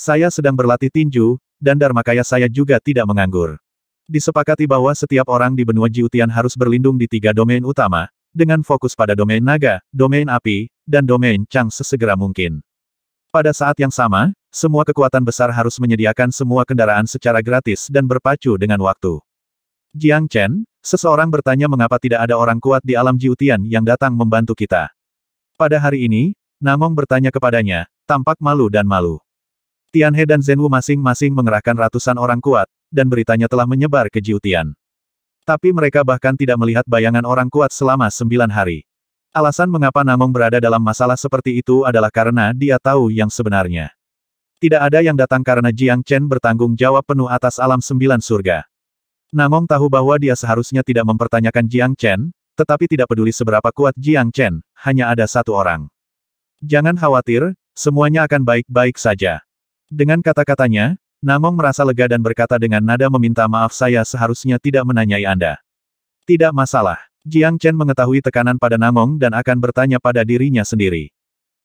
Saya sedang berlatih tinju, dan Dharmakaya saya juga tidak menganggur. Disepakati bahwa setiap orang di benua Jiutian harus berlindung di tiga domain utama, dengan fokus pada domain naga, domain api, dan domain chang sesegera mungkin. Pada saat yang sama, semua kekuatan besar harus menyediakan semua kendaraan secara gratis dan berpacu dengan waktu. Jiang Chen, seseorang bertanya mengapa tidak ada orang kuat di alam Jiutian yang datang membantu kita. Pada hari ini, Namong bertanya kepadanya, tampak malu dan malu. Tianhe dan Zhenwu masing-masing mengerahkan ratusan orang kuat, dan beritanya telah menyebar ke Jiutian. Tapi mereka bahkan tidak melihat bayangan orang kuat selama sembilan hari. Alasan mengapa Namong berada dalam masalah seperti itu adalah karena dia tahu yang sebenarnya. Tidak ada yang datang karena Jiang Chen bertanggung jawab penuh atas alam sembilan surga. Namong tahu bahwa dia seharusnya tidak mempertanyakan Jiang Chen, tetapi tidak peduli seberapa kuat Jiang Chen, hanya ada satu orang. Jangan khawatir, semuanya akan baik-baik saja. Dengan kata-katanya, Namong merasa lega dan berkata dengan nada meminta maaf saya seharusnya tidak menanyai Anda. Tidak masalah. Jiang Chen mengetahui tekanan pada Namong dan akan bertanya pada dirinya sendiri.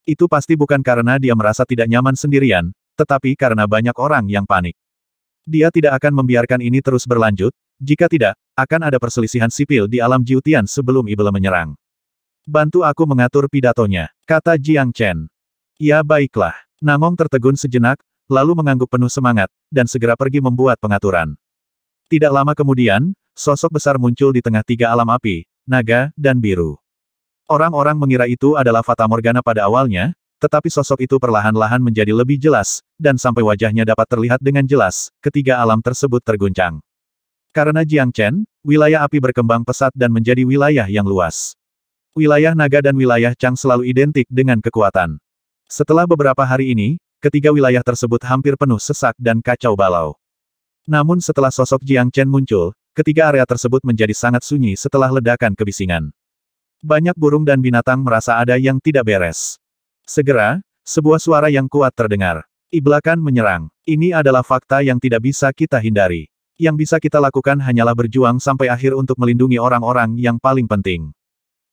Itu pasti bukan karena dia merasa tidak nyaman sendirian, tetapi karena banyak orang yang panik. Dia tidak akan membiarkan ini terus berlanjut, jika tidak, akan ada perselisihan sipil di alam Jiutian sebelum iblis menyerang. Bantu aku mengatur pidatonya, kata Jiang Chen. Ya baiklah. Namong tertegun sejenak, lalu mengangguk penuh semangat, dan segera pergi membuat pengaturan. Tidak lama kemudian, sosok besar muncul di tengah tiga alam api, naga, dan biru. Orang-orang mengira itu adalah Fata Morgana pada awalnya, tetapi sosok itu perlahan-lahan menjadi lebih jelas, dan sampai wajahnya dapat terlihat dengan jelas, ketiga alam tersebut terguncang. Karena Jiang Chen, wilayah api berkembang pesat dan menjadi wilayah yang luas. Wilayah naga dan wilayah Chang selalu identik dengan kekuatan. Setelah beberapa hari ini, Ketiga wilayah tersebut hampir penuh sesak dan kacau balau. Namun setelah sosok Jiang Chen muncul, ketiga area tersebut menjadi sangat sunyi setelah ledakan kebisingan. Banyak burung dan binatang merasa ada yang tidak beres. Segera, sebuah suara yang kuat terdengar. Iblakan menyerang. Ini adalah fakta yang tidak bisa kita hindari. Yang bisa kita lakukan hanyalah berjuang sampai akhir untuk melindungi orang-orang yang paling penting.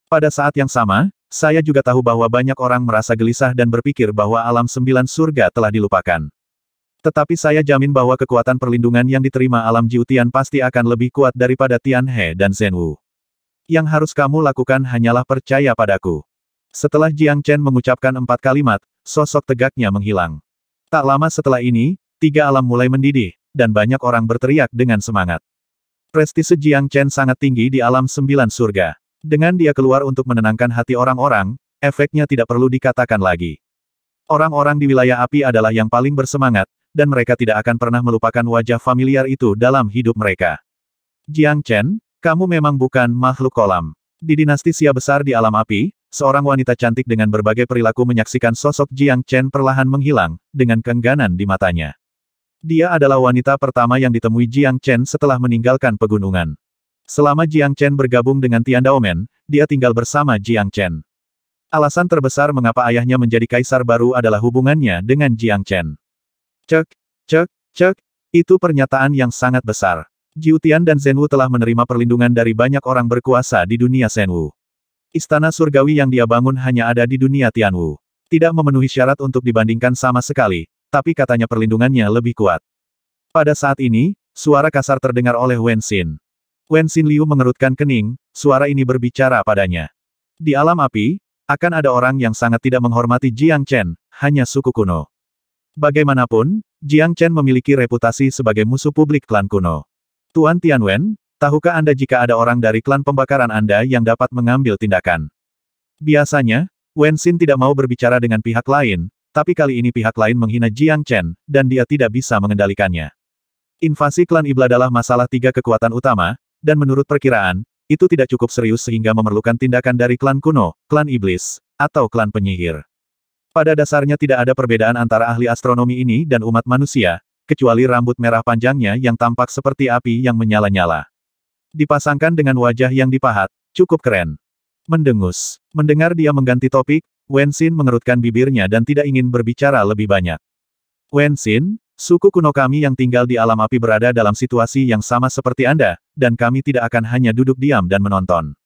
Pada saat yang sama, saya juga tahu bahwa banyak orang merasa gelisah dan berpikir bahwa alam sembilan surga telah dilupakan. Tetapi saya jamin bahwa kekuatan perlindungan yang diterima alam Jiutian pasti akan lebih kuat daripada Tian He dan Zhen Wu. Yang harus kamu lakukan hanyalah percaya padaku. Setelah Jiang Chen mengucapkan empat kalimat, sosok tegaknya menghilang. Tak lama setelah ini, tiga alam mulai mendidih, dan banyak orang berteriak dengan semangat. Prestise Jiang Chen sangat tinggi di alam sembilan surga. Dengan dia keluar untuk menenangkan hati orang-orang, efeknya tidak perlu dikatakan lagi. Orang-orang di wilayah api adalah yang paling bersemangat, dan mereka tidak akan pernah melupakan wajah familiar itu dalam hidup mereka. Jiang Chen, kamu memang bukan makhluk kolam. Di dinasti Xia besar di alam api, seorang wanita cantik dengan berbagai perilaku menyaksikan sosok Jiang Chen perlahan menghilang, dengan kengganan di matanya. Dia adalah wanita pertama yang ditemui Jiang Chen setelah meninggalkan pegunungan. Selama Jiang Chen bergabung dengan Tian Daomen, dia tinggal bersama Jiang Chen. Alasan terbesar mengapa ayahnya menjadi kaisar baru adalah hubungannya dengan Jiang Chen. Cek, cek, cek, itu pernyataan yang sangat besar. Jiu Tian dan Zhenwu telah menerima perlindungan dari banyak orang berkuasa di dunia Zenwu. Istana surgawi yang dia bangun hanya ada di dunia Tianwu. Tidak memenuhi syarat untuk dibandingkan sama sekali, tapi katanya perlindungannya lebih kuat. Pada saat ini, suara kasar terdengar oleh Wen Xin. Wen Liu mengerutkan kening, suara ini berbicara padanya. Di alam api, akan ada orang yang sangat tidak menghormati Jiang Chen, hanya suku kuno. Bagaimanapun, Jiang Chen memiliki reputasi sebagai musuh publik klan kuno. Tuan Tianwen, tahukah Anda jika ada orang dari klan pembakaran Anda yang dapat mengambil tindakan? Biasanya, Wen Xin tidak mau berbicara dengan pihak lain, tapi kali ini pihak lain menghina Jiang Chen, dan dia tidak bisa mengendalikannya. Invasi klan Ibla adalah masalah tiga kekuatan utama, dan menurut perkiraan, itu tidak cukup serius sehingga memerlukan tindakan dari klan kuno, klan iblis, atau klan penyihir. Pada dasarnya tidak ada perbedaan antara ahli astronomi ini dan umat manusia, kecuali rambut merah panjangnya yang tampak seperti api yang menyala-nyala. Dipasangkan dengan wajah yang dipahat, cukup keren. Mendengus. Mendengar dia mengganti topik, Wensin mengerutkan bibirnya dan tidak ingin berbicara lebih banyak. Wensin, Suku kuno kami yang tinggal di alam api berada dalam situasi yang sama seperti Anda, dan kami tidak akan hanya duduk diam dan menonton.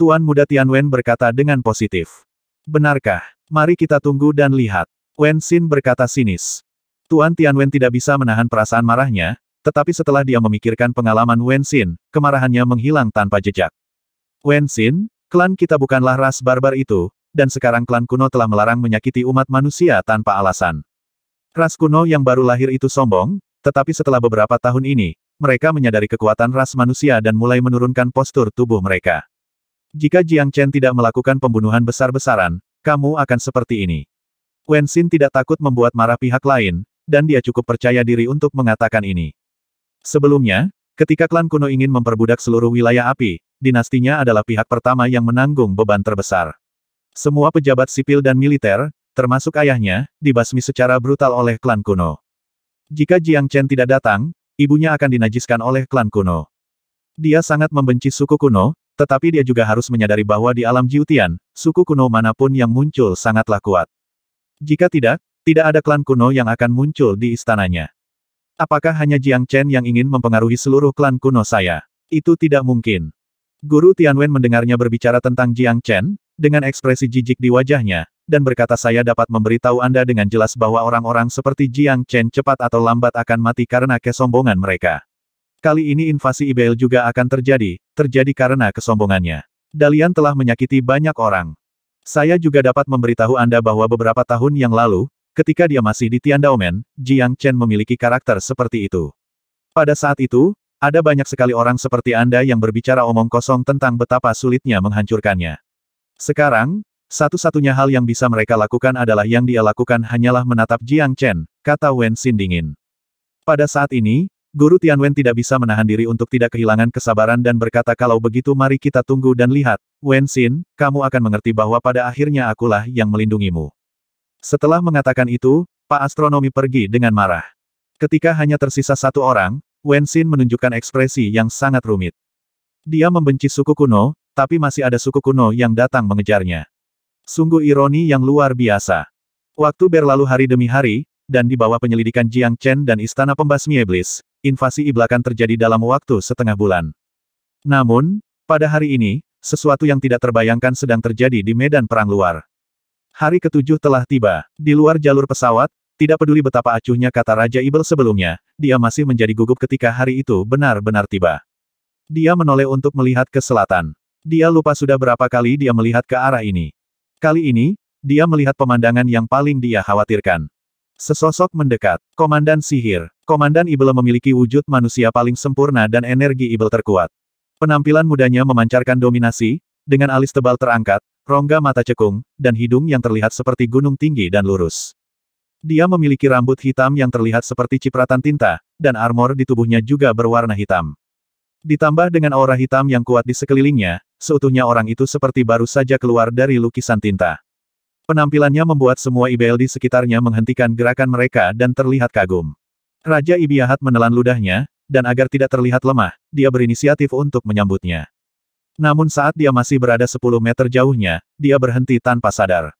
Tuan muda Tianwen berkata dengan positif. Benarkah? Mari kita tunggu dan lihat. Wen Xin berkata sinis. Tuan Tianwen tidak bisa menahan perasaan marahnya, tetapi setelah dia memikirkan pengalaman Wen Xin, kemarahannya menghilang tanpa jejak. Wen Xin, klan kita bukanlah ras barbar itu, dan sekarang klan kuno telah melarang menyakiti umat manusia tanpa alasan. Ras kuno yang baru lahir itu sombong, tetapi setelah beberapa tahun ini, mereka menyadari kekuatan ras manusia dan mulai menurunkan postur tubuh mereka. Jika Jiang Chen tidak melakukan pembunuhan besar-besaran, kamu akan seperti ini. Wen Xin tidak takut membuat marah pihak lain, dan dia cukup percaya diri untuk mengatakan ini. Sebelumnya, ketika klan kuno ingin memperbudak seluruh wilayah api, dinastinya adalah pihak pertama yang menanggung beban terbesar. Semua pejabat sipil dan militer, termasuk ayahnya, dibasmi secara brutal oleh klan kuno. Jika Jiang Chen tidak datang, ibunya akan dinajiskan oleh klan kuno. Dia sangat membenci suku kuno, tetapi dia juga harus menyadari bahwa di alam Jiutian, suku kuno manapun yang muncul sangatlah kuat. Jika tidak, tidak ada klan kuno yang akan muncul di istananya. Apakah hanya Jiang Chen yang ingin mempengaruhi seluruh klan kuno saya? Itu tidak mungkin. Guru Tianwen mendengarnya berbicara tentang Jiang Chen, dengan ekspresi jijik di wajahnya, dan berkata saya dapat memberitahu Anda dengan jelas bahwa orang-orang seperti Jiang Chen cepat atau lambat akan mati karena kesombongan mereka. Kali ini invasi Ibel juga akan terjadi, terjadi karena kesombongannya. Dalian telah menyakiti banyak orang. Saya juga dapat memberitahu Anda bahwa beberapa tahun yang lalu, ketika dia masih di Tiandaomen, Jiang Chen memiliki karakter seperti itu. Pada saat itu, ada banyak sekali orang seperti Anda yang berbicara omong kosong tentang betapa sulitnya menghancurkannya. Sekarang, satu-satunya hal yang bisa mereka lakukan adalah yang dia lakukan hanyalah menatap Jiang Chen, kata Wen Xin dingin. Pada saat ini, Guru Tian Wen tidak bisa menahan diri untuk tidak kehilangan kesabaran dan berkata kalau begitu mari kita tunggu dan lihat, Wen Xin, kamu akan mengerti bahwa pada akhirnya akulah yang melindungimu. Setelah mengatakan itu, Pak Astronomi pergi dengan marah. Ketika hanya tersisa satu orang, Wen Xin menunjukkan ekspresi yang sangat rumit. Dia membenci suku kuno, tapi masih ada suku kuno yang datang mengejarnya. Sungguh ironi yang luar biasa. Waktu berlalu hari demi hari, dan di bawah penyelidikan Jiang Chen dan Istana Pembasmi Iblis, invasi iblakan terjadi dalam waktu setengah bulan. Namun, pada hari ini, sesuatu yang tidak terbayangkan sedang terjadi di medan perang luar. Hari ketujuh telah tiba. Di luar jalur pesawat, tidak peduli betapa acuhnya kata Raja Ibel sebelumnya, dia masih menjadi gugup ketika hari itu benar-benar tiba. Dia menoleh untuk melihat ke selatan. Dia lupa sudah berapa kali dia melihat ke arah ini. Kali ini, dia melihat pemandangan yang paling dia khawatirkan. Sesosok mendekat. Komandan sihir. Komandan Ibel memiliki wujud manusia paling sempurna dan energi Ibel terkuat. Penampilan mudanya memancarkan dominasi, dengan alis tebal terangkat, rongga mata cekung, dan hidung yang terlihat seperti gunung tinggi dan lurus. Dia memiliki rambut hitam yang terlihat seperti cipratan tinta, dan armor di tubuhnya juga berwarna hitam. Ditambah dengan aura hitam yang kuat di sekelilingnya, seutuhnya orang itu seperti baru saja keluar dari lukisan tinta. Penampilannya membuat semua IBL di sekitarnya menghentikan gerakan mereka dan terlihat kagum. Raja Ibiahat menelan ludahnya, dan agar tidak terlihat lemah, dia berinisiatif untuk menyambutnya. Namun saat dia masih berada 10 meter jauhnya, dia berhenti tanpa sadar.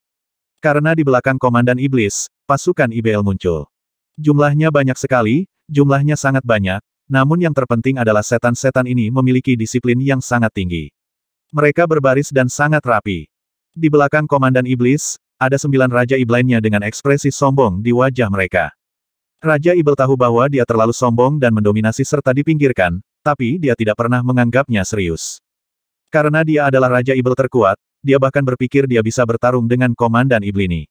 Karena di belakang komandan iblis, pasukan IBL muncul. Jumlahnya banyak sekali, jumlahnya sangat banyak, namun yang terpenting adalah setan-setan ini memiliki disiplin yang sangat tinggi. Mereka berbaris dan sangat rapi. Di belakang Komandan Iblis, ada sembilan Raja Iblainnya dengan ekspresi sombong di wajah mereka. Raja Ibel tahu bahwa dia terlalu sombong dan mendominasi serta dipinggirkan, tapi dia tidak pernah menganggapnya serius. Karena dia adalah Raja Ibel terkuat, dia bahkan berpikir dia bisa bertarung dengan Komandan Iblini.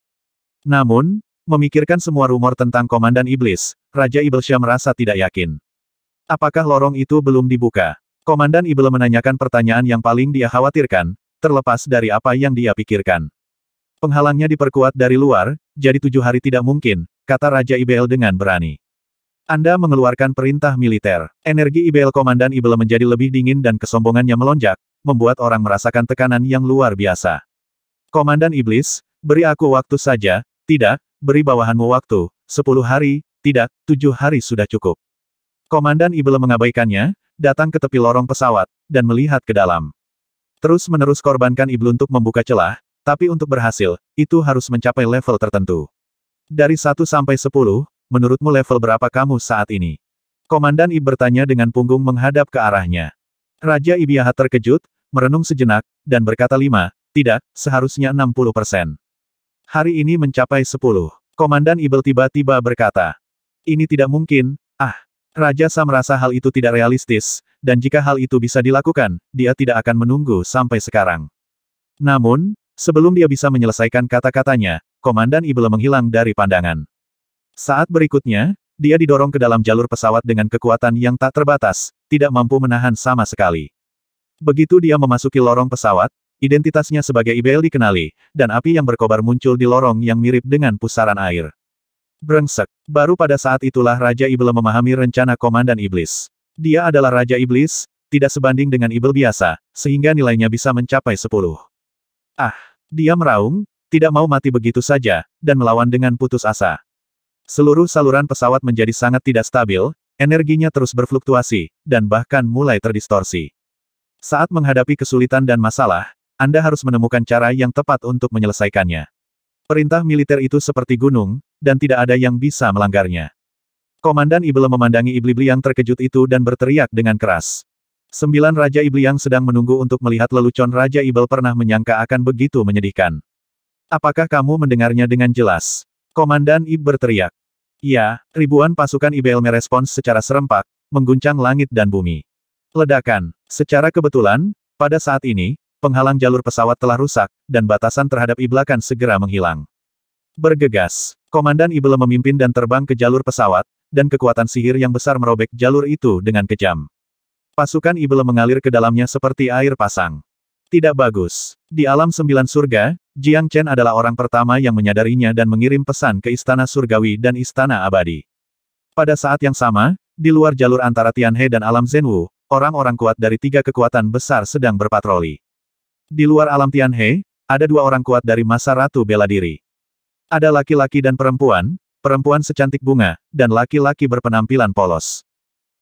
Namun, memikirkan semua rumor tentang Komandan Iblis, Raja Syah merasa tidak yakin. Apakah lorong itu belum dibuka? Komandan Ible menanyakan pertanyaan yang paling dia khawatirkan, terlepas dari apa yang dia pikirkan. Penghalangnya diperkuat dari luar, jadi tujuh hari tidak mungkin, kata Raja Ibel dengan berani. Anda mengeluarkan perintah militer. Energi Ibel Komandan Ible menjadi lebih dingin dan kesombongannya melonjak, membuat orang merasakan tekanan yang luar biasa. Komandan Iblis, beri aku waktu saja, tidak, beri bawahanmu waktu, sepuluh hari, tidak, tujuh hari sudah cukup. Komandan Ible mengabaikannya, datang ke tepi lorong pesawat, dan melihat ke dalam. Terus-menerus korbankan Ibl untuk membuka celah, tapi untuk berhasil, itu harus mencapai level tertentu. Dari 1 sampai 10, menurutmu level berapa kamu saat ini? Komandan Ib bertanya dengan punggung menghadap ke arahnya. Raja Ibiahat terkejut, merenung sejenak, dan berkata 5, tidak, seharusnya 60 persen. Hari ini mencapai 10. Komandan Ibel tiba-tiba berkata, ini tidak mungkin, Raja Sam merasa hal itu tidak realistis, dan jika hal itu bisa dilakukan, dia tidak akan menunggu sampai sekarang. Namun, sebelum dia bisa menyelesaikan kata-katanya, Komandan Ible menghilang dari pandangan. Saat berikutnya, dia didorong ke dalam jalur pesawat dengan kekuatan yang tak terbatas, tidak mampu menahan sama sekali. Begitu dia memasuki lorong pesawat, identitasnya sebagai Ibel dikenali, dan api yang berkobar muncul di lorong yang mirip dengan pusaran air. Brengsek. Baru pada saat itulah Raja Ibel memahami rencana Komandan Iblis. Dia adalah Raja Iblis, tidak sebanding dengan Ibel biasa, sehingga nilainya bisa mencapai 10. Ah, dia meraung, tidak mau mati begitu saja, dan melawan dengan putus asa. Seluruh saluran pesawat menjadi sangat tidak stabil, energinya terus berfluktuasi, dan bahkan mulai terdistorsi. Saat menghadapi kesulitan dan masalah, anda harus menemukan cara yang tepat untuk menyelesaikannya. Perintah militer itu seperti gunung, dan tidak ada yang bisa melanggarnya. Komandan Ible memandangi Ibli yang terkejut itu dan berteriak dengan keras. Sembilan Raja Ibli yang sedang menunggu untuk melihat lelucon Raja Ibel pernah menyangka akan begitu menyedihkan. Apakah kamu mendengarnya dengan jelas? Komandan Ib berteriak. Ya, ribuan pasukan Ibel merespons secara serempak, mengguncang langit dan bumi. Ledakan. Secara kebetulan, pada saat ini, penghalang jalur pesawat telah rusak, dan batasan terhadap iblakan segera menghilang. Bergegas. Komandan Ibele memimpin dan terbang ke jalur pesawat, dan kekuatan sihir yang besar merobek jalur itu dengan kejam. Pasukan Ibele mengalir ke dalamnya seperti air pasang. Tidak bagus. Di alam sembilan surga, Jiang Chen adalah orang pertama yang menyadarinya dan mengirim pesan ke Istana Surgawi dan Istana Abadi. Pada saat yang sama, di luar jalur antara Tianhe dan alam Zenwu, orang-orang kuat dari tiga kekuatan besar sedang berpatroli. Di luar alam Tianhe, ada dua orang kuat dari masa Ratu Bela Diri. Ada laki-laki dan perempuan, perempuan secantik bunga, dan laki-laki berpenampilan polos.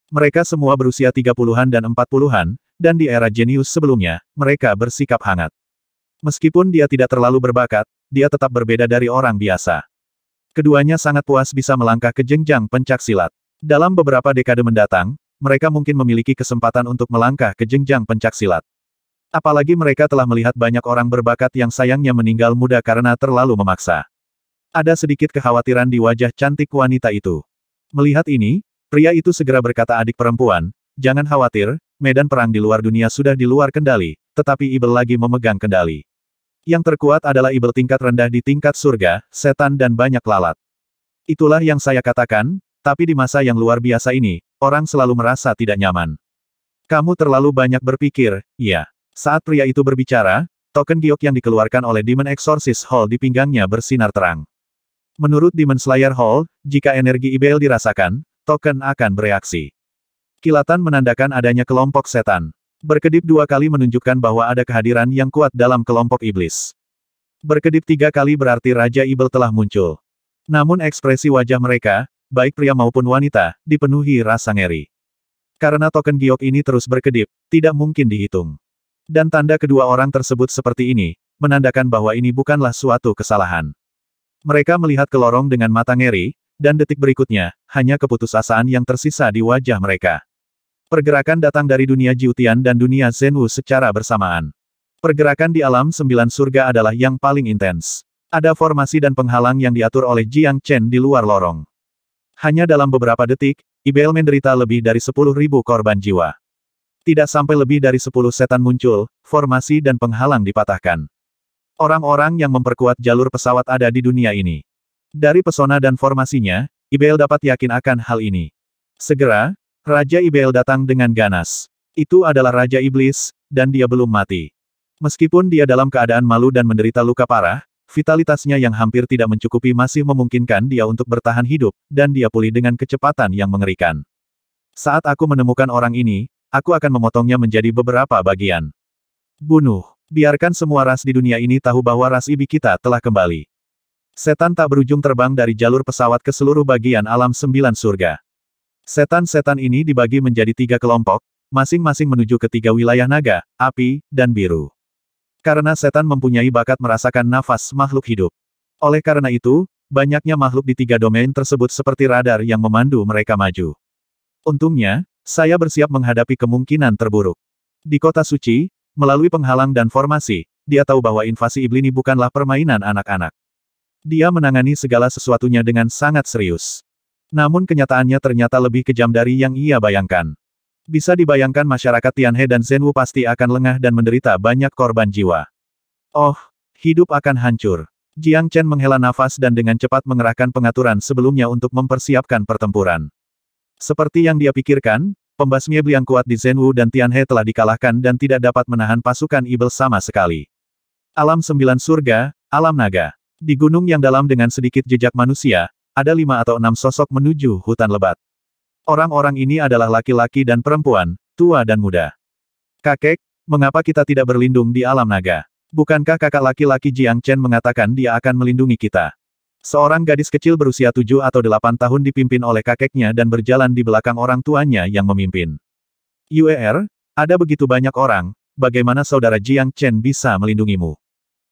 Mereka semua berusia 30-an dan 40-an, dan di era jenius sebelumnya, mereka bersikap hangat. Meskipun dia tidak terlalu berbakat, dia tetap berbeda dari orang biasa. Keduanya sangat puas bisa melangkah ke jenjang pencak silat. Dalam beberapa dekade mendatang, mereka mungkin memiliki kesempatan untuk melangkah ke jenjang pencak silat. Apalagi mereka telah melihat banyak orang berbakat yang sayangnya meninggal muda karena terlalu memaksa. Ada sedikit kekhawatiran di wajah cantik wanita itu. Melihat ini, pria itu segera berkata adik perempuan, jangan khawatir, medan perang di luar dunia sudah di luar kendali, tetapi Ibel lagi memegang kendali. Yang terkuat adalah Ibel tingkat rendah di tingkat surga, setan dan banyak lalat. Itulah yang saya katakan, tapi di masa yang luar biasa ini, orang selalu merasa tidak nyaman. Kamu terlalu banyak berpikir, ya. Saat pria itu berbicara, token giok yang dikeluarkan oleh Demon Exorcist Hall di pinggangnya bersinar terang. Menurut Demon Slayer Hall, jika energi Ibel dirasakan, token akan bereaksi. Kilatan menandakan adanya kelompok setan. Berkedip dua kali menunjukkan bahwa ada kehadiran yang kuat dalam kelompok iblis. Berkedip tiga kali berarti Raja Ibel telah muncul. Namun ekspresi wajah mereka, baik pria maupun wanita, dipenuhi rasa ngeri. Karena token giok ini terus berkedip, tidak mungkin dihitung. Dan tanda kedua orang tersebut seperti ini, menandakan bahwa ini bukanlah suatu kesalahan. Mereka melihat ke lorong dengan mata ngeri, dan detik berikutnya, hanya keputusasaan yang tersisa di wajah mereka. Pergerakan datang dari dunia Jiutian dan dunia Zenwu secara bersamaan. Pergerakan di alam sembilan surga adalah yang paling intens. Ada formasi dan penghalang yang diatur oleh Jiang Chen di luar lorong. Hanya dalam beberapa detik, Ibel menderita lebih dari sepuluh ribu korban jiwa. Tidak sampai lebih dari sepuluh setan muncul, formasi dan penghalang dipatahkan. Orang-orang yang memperkuat jalur pesawat ada di dunia ini. Dari pesona dan formasinya, Ibel dapat yakin akan hal ini. Segera, Raja Ibel datang dengan ganas. Itu adalah Raja Iblis, dan dia belum mati. Meskipun dia dalam keadaan malu dan menderita luka parah, vitalitasnya yang hampir tidak mencukupi masih memungkinkan dia untuk bertahan hidup, dan dia pulih dengan kecepatan yang mengerikan. Saat aku menemukan orang ini, aku akan memotongnya menjadi beberapa bagian. Bunuh. Biarkan semua ras di dunia ini tahu bahwa ras ibi kita telah kembali. Setan tak berujung terbang dari jalur pesawat ke seluruh bagian alam sembilan surga. Setan-setan ini dibagi menjadi tiga kelompok, masing-masing menuju ke tiga wilayah naga, api, dan biru. Karena setan mempunyai bakat merasakan nafas makhluk hidup. Oleh karena itu, banyaknya makhluk di tiga domain tersebut seperti radar yang memandu mereka maju. Untungnya, saya bersiap menghadapi kemungkinan terburuk. Di kota suci, Melalui penghalang dan formasi, dia tahu bahwa invasi ini bukanlah permainan anak-anak. Dia menangani segala sesuatunya dengan sangat serius. Namun kenyataannya ternyata lebih kejam dari yang ia bayangkan. Bisa dibayangkan masyarakat Tianhe dan Zhenwu pasti akan lengah dan menderita banyak korban jiwa. Oh, hidup akan hancur. Jiang Chen menghela nafas dan dengan cepat mengerahkan pengaturan sebelumnya untuk mempersiapkan pertempuran. Seperti yang dia pikirkan, Pembasmi yang kuat di Zenwu dan Tianhe telah dikalahkan dan tidak dapat menahan pasukan iblis sama sekali. Alam Sembilan Surga, Alam Naga. Di gunung yang dalam dengan sedikit jejak manusia, ada lima atau enam sosok menuju hutan lebat. Orang-orang ini adalah laki-laki dan perempuan, tua dan muda. Kakek, mengapa kita tidak berlindung di alam naga? Bukankah kakak laki-laki Jiang Chen mengatakan dia akan melindungi kita? Seorang gadis kecil berusia tujuh atau delapan tahun dipimpin oleh kakeknya dan berjalan di belakang orang tuanya yang memimpin. UER, ada begitu banyak orang, bagaimana saudara Jiang Chen bisa melindungimu?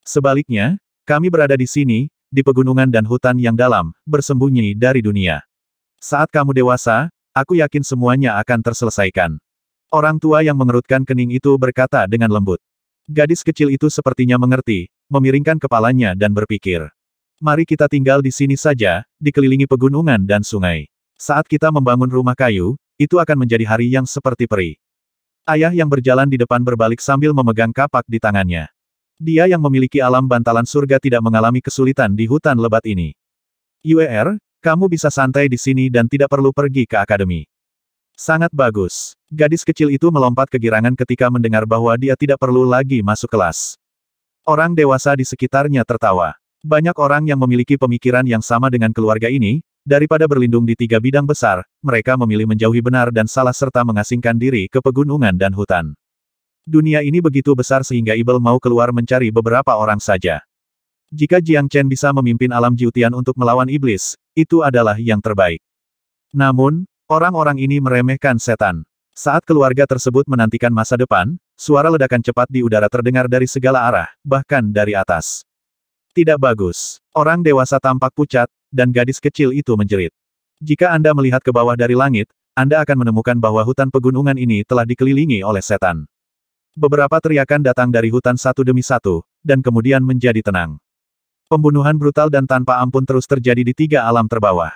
Sebaliknya, kami berada di sini, di pegunungan dan hutan yang dalam, bersembunyi dari dunia. Saat kamu dewasa, aku yakin semuanya akan terselesaikan. Orang tua yang mengerutkan kening itu berkata dengan lembut. Gadis kecil itu sepertinya mengerti, memiringkan kepalanya dan berpikir. Mari kita tinggal di sini saja, dikelilingi pegunungan dan sungai. Saat kita membangun rumah kayu, itu akan menjadi hari yang seperti peri. Ayah yang berjalan di depan berbalik sambil memegang kapak di tangannya. Dia yang memiliki alam bantalan surga tidak mengalami kesulitan di hutan lebat ini. UER, kamu bisa santai di sini dan tidak perlu pergi ke akademi. Sangat bagus. Gadis kecil itu melompat kegirangan ketika mendengar bahwa dia tidak perlu lagi masuk kelas. Orang dewasa di sekitarnya tertawa. Banyak orang yang memiliki pemikiran yang sama dengan keluarga ini, daripada berlindung di tiga bidang besar, mereka memilih menjauhi benar dan salah serta mengasingkan diri ke pegunungan dan hutan. Dunia ini begitu besar sehingga Ibel mau keluar mencari beberapa orang saja. Jika Jiang Chen bisa memimpin alam Jiutian untuk melawan iblis, itu adalah yang terbaik. Namun, orang-orang ini meremehkan setan. Saat keluarga tersebut menantikan masa depan, suara ledakan cepat di udara terdengar dari segala arah, bahkan dari atas. Tidak bagus. Orang dewasa tampak pucat, dan gadis kecil itu menjerit. Jika Anda melihat ke bawah dari langit, Anda akan menemukan bahwa hutan pegunungan ini telah dikelilingi oleh setan. Beberapa teriakan datang dari hutan satu demi satu, dan kemudian menjadi tenang. Pembunuhan brutal dan tanpa ampun terus terjadi di tiga alam terbawah.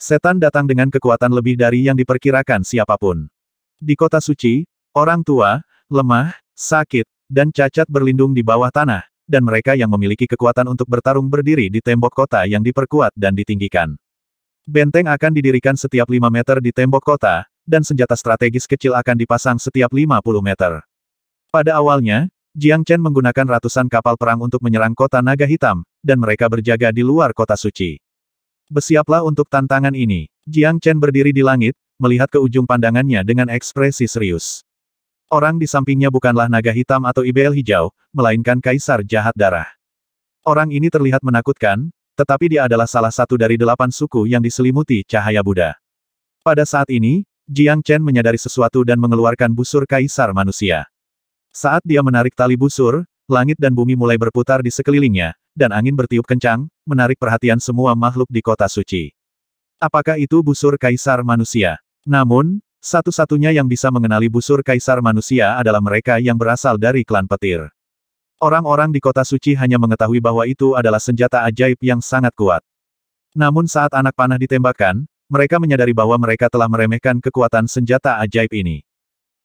Setan datang dengan kekuatan lebih dari yang diperkirakan siapapun. Di kota suci, orang tua, lemah, sakit, dan cacat berlindung di bawah tanah, dan mereka yang memiliki kekuatan untuk bertarung berdiri di tembok kota yang diperkuat dan ditinggikan. Benteng akan didirikan setiap 5 meter di tembok kota, dan senjata strategis kecil akan dipasang setiap 50 meter. Pada awalnya, Jiang Chen menggunakan ratusan kapal perang untuk menyerang kota naga hitam, dan mereka berjaga di luar kota suci. Bersiaplah untuk tantangan ini. Jiang Chen berdiri di langit, melihat ke ujung pandangannya dengan ekspresi serius. Orang di sampingnya bukanlah naga hitam atau IBL hijau, melainkan kaisar jahat darah. Orang ini terlihat menakutkan, tetapi dia adalah salah satu dari delapan suku yang diselimuti cahaya Buddha. Pada saat ini, Jiang Chen menyadari sesuatu dan mengeluarkan busur kaisar manusia. Saat dia menarik tali busur, langit dan bumi mulai berputar di sekelilingnya, dan angin bertiup kencang, menarik perhatian semua makhluk di kota suci. Apakah itu busur kaisar manusia? Namun, satu-satunya yang bisa mengenali busur kaisar manusia adalah mereka yang berasal dari klan petir. Orang-orang di kota suci hanya mengetahui bahwa itu adalah senjata ajaib yang sangat kuat. Namun saat anak panah ditembakkan, mereka menyadari bahwa mereka telah meremehkan kekuatan senjata ajaib ini.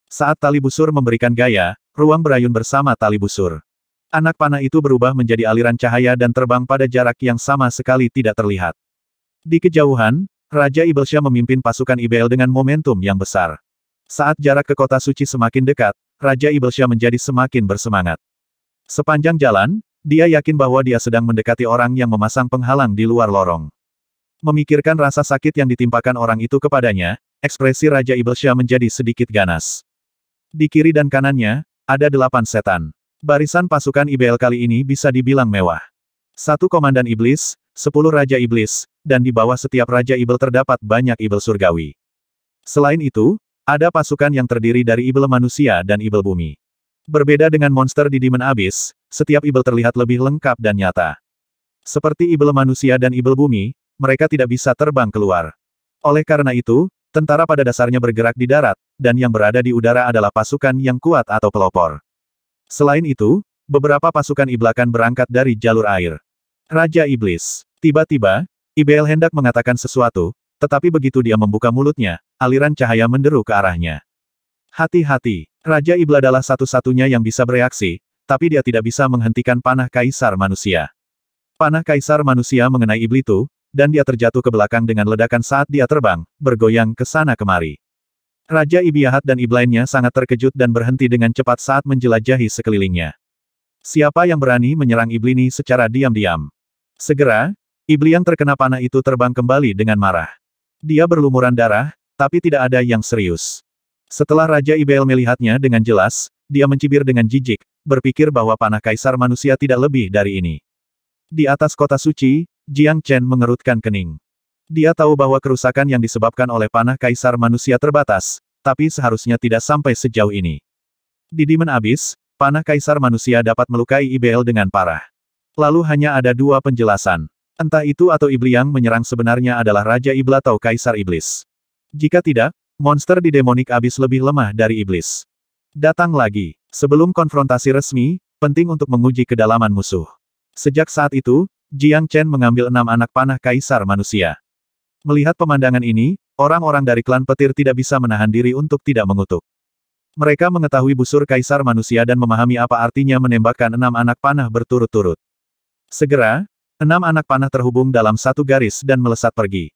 Saat tali busur memberikan gaya, ruang berayun bersama tali busur. Anak panah itu berubah menjadi aliran cahaya dan terbang pada jarak yang sama sekali tidak terlihat. Di kejauhan, Raja Ibelsha memimpin pasukan Ibel dengan momentum yang besar. Saat jarak ke kota suci semakin dekat, Raja Ibelsha menjadi semakin bersemangat. Sepanjang jalan, dia yakin bahwa dia sedang mendekati orang yang memasang penghalang di luar lorong. Memikirkan rasa sakit yang ditimpakan orang itu kepadanya, ekspresi Raja Ibelsha menjadi sedikit ganas. Di kiri dan kanannya, ada delapan setan. Barisan pasukan Ibel kali ini bisa dibilang mewah. Satu komandan iblis, sepuluh Raja Iblis, dan di bawah setiap Raja Ibel terdapat banyak Ibel surgawi. Selain itu, ada pasukan yang terdiri dari Ibel manusia dan Ibel bumi. Berbeda dengan monster di Demon Abyss, setiap Ibel terlihat lebih lengkap dan nyata. Seperti Ibel manusia dan Ibel bumi, mereka tidak bisa terbang keluar. Oleh karena itu, tentara pada dasarnya bergerak di darat, dan yang berada di udara adalah pasukan yang kuat atau pelopor. Selain itu, beberapa pasukan iblakan berangkat dari jalur air. Raja Iblis. Tiba-tiba, Ibl hendak mengatakan sesuatu, tetapi begitu dia membuka mulutnya, aliran cahaya menderu ke arahnya. Hati-hati, Raja Iblis adalah satu-satunya yang bisa bereaksi, tapi dia tidak bisa menghentikan panah kaisar manusia. Panah kaisar manusia mengenai iblis itu, dan dia terjatuh ke belakang dengan ledakan saat dia terbang, bergoyang ke sana kemari. Raja Ibiahat dan Iblainnya sangat terkejut dan berhenti dengan cepat saat menjelajahi sekelilingnya. Siapa yang berani menyerang Iblini secara diam-diam? Segera, Ibli yang terkena panah itu terbang kembali dengan marah. Dia berlumuran darah, tapi tidak ada yang serius. Setelah Raja Ibel melihatnya dengan jelas, dia mencibir dengan jijik, berpikir bahwa panah kaisar manusia tidak lebih dari ini. Di atas kota suci, Jiang Chen mengerutkan kening. Dia tahu bahwa kerusakan yang disebabkan oleh panah kaisar manusia terbatas, tapi seharusnya tidak sampai sejauh ini. Di Demon Abyss, Panah kaisar manusia dapat melukai IBL dengan parah. Lalu hanya ada dua penjelasan. Entah itu atau ibliang menyerang sebenarnya adalah Raja Ibla atau Kaisar Iblis. Jika tidak, monster di Demonik abis lebih lemah dari Iblis. Datang lagi. Sebelum konfrontasi resmi, penting untuk menguji kedalaman musuh. Sejak saat itu, Jiang Chen mengambil enam anak panah kaisar manusia. Melihat pemandangan ini, orang-orang dari klan petir tidak bisa menahan diri untuk tidak mengutuk. Mereka mengetahui busur kaisar manusia dan memahami apa artinya menembakkan enam anak panah berturut-turut. Segera, enam anak panah terhubung dalam satu garis dan melesat pergi.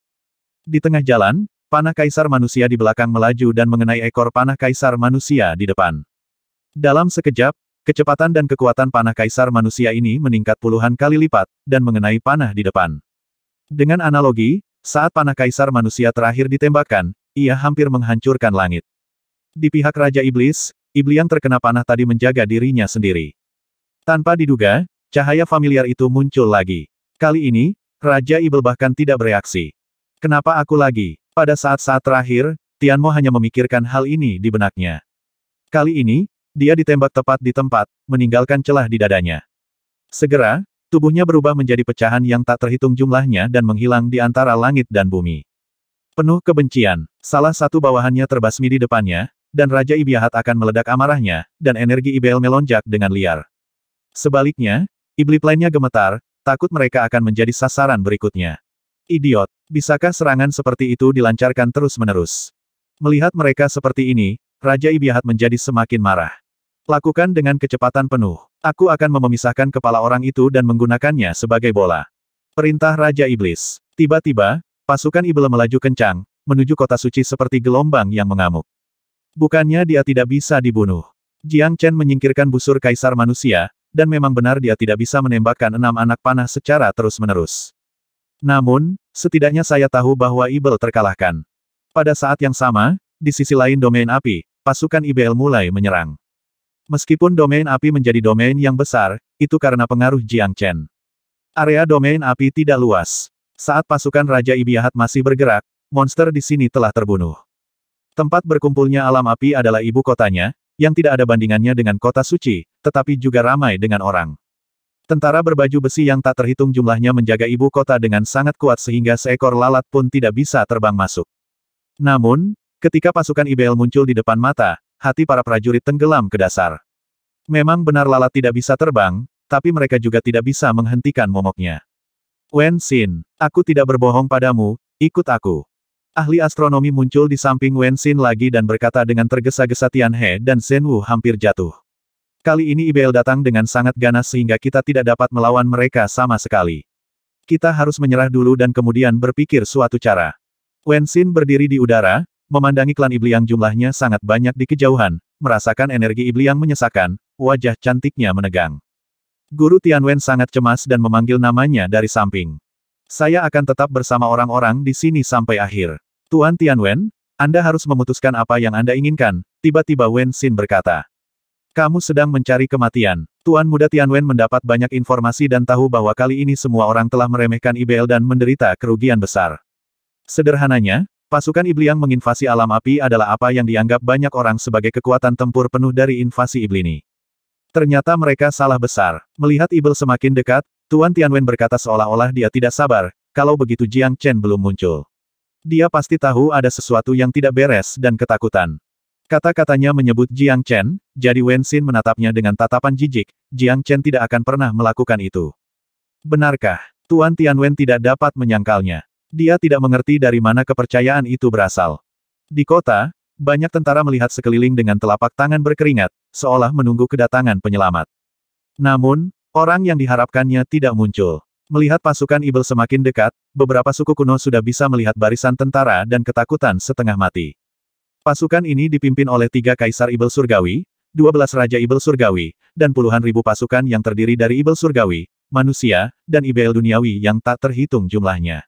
Di tengah jalan, panah kaisar manusia di belakang melaju dan mengenai ekor panah kaisar manusia di depan. Dalam sekejap, kecepatan dan kekuatan panah kaisar manusia ini meningkat puluhan kali lipat, dan mengenai panah di depan. Dengan analogi, saat panah kaisar manusia terakhir ditembakkan, ia hampir menghancurkan langit. Di pihak Raja Iblis, Ibliang terkena panah tadi menjaga dirinya sendiri. Tanpa diduga, cahaya familiar itu muncul lagi. Kali ini, Raja Ibel bahkan tidak bereaksi. Kenapa aku lagi? Pada saat-saat terakhir, Tianmo hanya memikirkan hal ini di benaknya. Kali ini, dia ditembak tepat di tempat, meninggalkan celah di dadanya. Segera, tubuhnya berubah menjadi pecahan yang tak terhitung jumlahnya dan menghilang di antara langit dan bumi. Penuh kebencian, salah satu bawahannya terbasmi di depannya, dan Raja Ibiahat akan meledak amarahnya, dan energi IBL melonjak dengan liar. Sebaliknya, iblis lainnya gemetar, takut mereka akan menjadi sasaran berikutnya. Idiot, bisakah serangan seperti itu dilancarkan terus-menerus? Melihat mereka seperti ini, Raja Ibiahat menjadi semakin marah. Lakukan dengan kecepatan penuh. Aku akan memisahkan kepala orang itu dan menggunakannya sebagai bola. Perintah Raja Iblis. Tiba-tiba, pasukan Ibel melaju kencang, menuju kota suci seperti gelombang yang mengamuk. Bukannya dia tidak bisa dibunuh. Jiang Chen menyingkirkan busur kaisar manusia, dan memang benar dia tidak bisa menembakkan enam anak panah secara terus-menerus. Namun, setidaknya saya tahu bahwa Ibel terkalahkan. Pada saat yang sama, di sisi lain domain api, pasukan IBL mulai menyerang. Meskipun domain api menjadi domain yang besar, itu karena pengaruh Jiang Chen. Area domain api tidak luas. Saat pasukan Raja Ibiahat masih bergerak, monster di sini telah terbunuh. Tempat berkumpulnya alam api adalah ibu kotanya, yang tidak ada bandingannya dengan kota suci, tetapi juga ramai dengan orang. Tentara berbaju besi yang tak terhitung jumlahnya menjaga ibu kota dengan sangat kuat sehingga seekor lalat pun tidak bisa terbang masuk. Namun, ketika pasukan IBL muncul di depan mata, hati para prajurit tenggelam ke dasar. Memang benar lalat tidak bisa terbang, tapi mereka juga tidak bisa menghentikan momoknya. Wen Xin, aku tidak berbohong padamu, ikut aku ahli astronomi muncul di samping Wen Xin lagi dan berkata dengan tergesa-gesa Tian He dan Zhen Wu hampir jatuh. Kali ini IBL datang dengan sangat ganas sehingga kita tidak dapat melawan mereka sama sekali. Kita harus menyerah dulu dan kemudian berpikir suatu cara. Wen Xin berdiri di udara, memandangi klan Ibli yang jumlahnya sangat banyak di kejauhan, merasakan energi Ibli yang menyesakan, wajah cantiknya menegang. Guru Tian Wen sangat cemas dan memanggil namanya dari samping. Saya akan tetap bersama orang-orang di sini sampai akhir. Tuan Tianwen, Anda harus memutuskan apa yang Anda inginkan, tiba-tiba Wen Xin berkata. Kamu sedang mencari kematian. Tuan muda Tianwen mendapat banyak informasi dan tahu bahwa kali ini semua orang telah meremehkan IBL dan menderita kerugian besar. Sederhananya, pasukan yang menginvasi alam api adalah apa yang dianggap banyak orang sebagai kekuatan tempur penuh dari invasi ini. Ternyata mereka salah besar. Melihat Ibel semakin dekat, Tuan Tianwen berkata seolah-olah dia tidak sabar, kalau begitu Jiang Chen belum muncul. Dia pasti tahu ada sesuatu yang tidak beres dan ketakutan. Kata-katanya menyebut Jiang Chen, jadi Wen Xin menatapnya dengan tatapan jijik, Jiang Chen tidak akan pernah melakukan itu. Benarkah? Tuan Tian Wen tidak dapat menyangkalnya. Dia tidak mengerti dari mana kepercayaan itu berasal. Di kota, banyak tentara melihat sekeliling dengan telapak tangan berkeringat, seolah menunggu kedatangan penyelamat. Namun, orang yang diharapkannya tidak muncul. Melihat pasukan Ibel semakin dekat, beberapa suku kuno sudah bisa melihat barisan tentara dan ketakutan setengah mati. Pasukan ini dipimpin oleh tiga kaisar Ibel Surgawi, dua belas Raja Ibel Surgawi, dan puluhan ribu pasukan yang terdiri dari Ibel Surgawi, manusia, dan Ibel duniawi yang tak terhitung jumlahnya.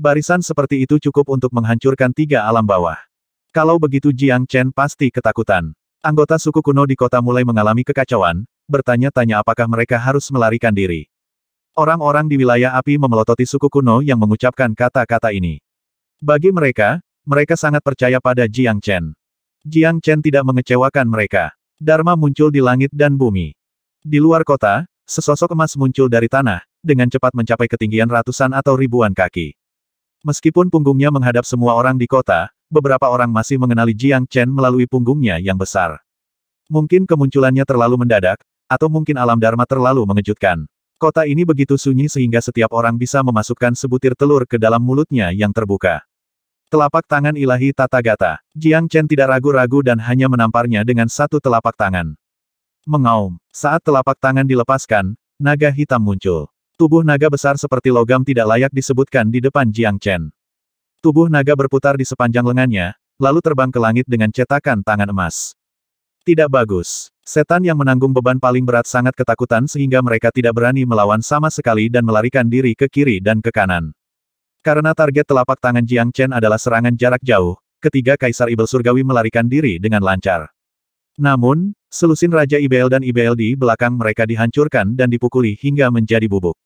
Barisan seperti itu cukup untuk menghancurkan tiga alam bawah. Kalau begitu Jiang Chen pasti ketakutan. Anggota suku kuno di kota mulai mengalami kekacauan, bertanya-tanya apakah mereka harus melarikan diri. Orang-orang di wilayah api memelototi suku kuno yang mengucapkan kata-kata ini. Bagi mereka, mereka sangat percaya pada Jiang Chen. Jiang Chen tidak mengecewakan mereka. Dharma muncul di langit dan bumi. Di luar kota, sesosok emas muncul dari tanah, dengan cepat mencapai ketinggian ratusan atau ribuan kaki. Meskipun punggungnya menghadap semua orang di kota, beberapa orang masih mengenali Jiang Chen melalui punggungnya yang besar. Mungkin kemunculannya terlalu mendadak, atau mungkin alam Dharma terlalu mengejutkan. Kota ini begitu sunyi sehingga setiap orang bisa memasukkan sebutir telur ke dalam mulutnya yang terbuka. Telapak tangan ilahi Tata Gata, Jiang Chen tidak ragu-ragu dan hanya menamparnya dengan satu telapak tangan. Mengaum. Saat telapak tangan dilepaskan, naga hitam muncul. Tubuh naga besar seperti logam tidak layak disebutkan di depan Jiang Chen. Tubuh naga berputar di sepanjang lengannya, lalu terbang ke langit dengan cetakan tangan emas. Tidak bagus. Setan yang menanggung beban paling berat sangat ketakutan sehingga mereka tidak berani melawan sama sekali dan melarikan diri ke kiri dan ke kanan. Karena target telapak tangan Jiang Chen adalah serangan jarak jauh, ketiga Kaisar Ibel Surgawi melarikan diri dengan lancar. Namun, selusin Raja Ibel dan Ibel di belakang mereka dihancurkan dan dipukuli hingga menjadi bubuk.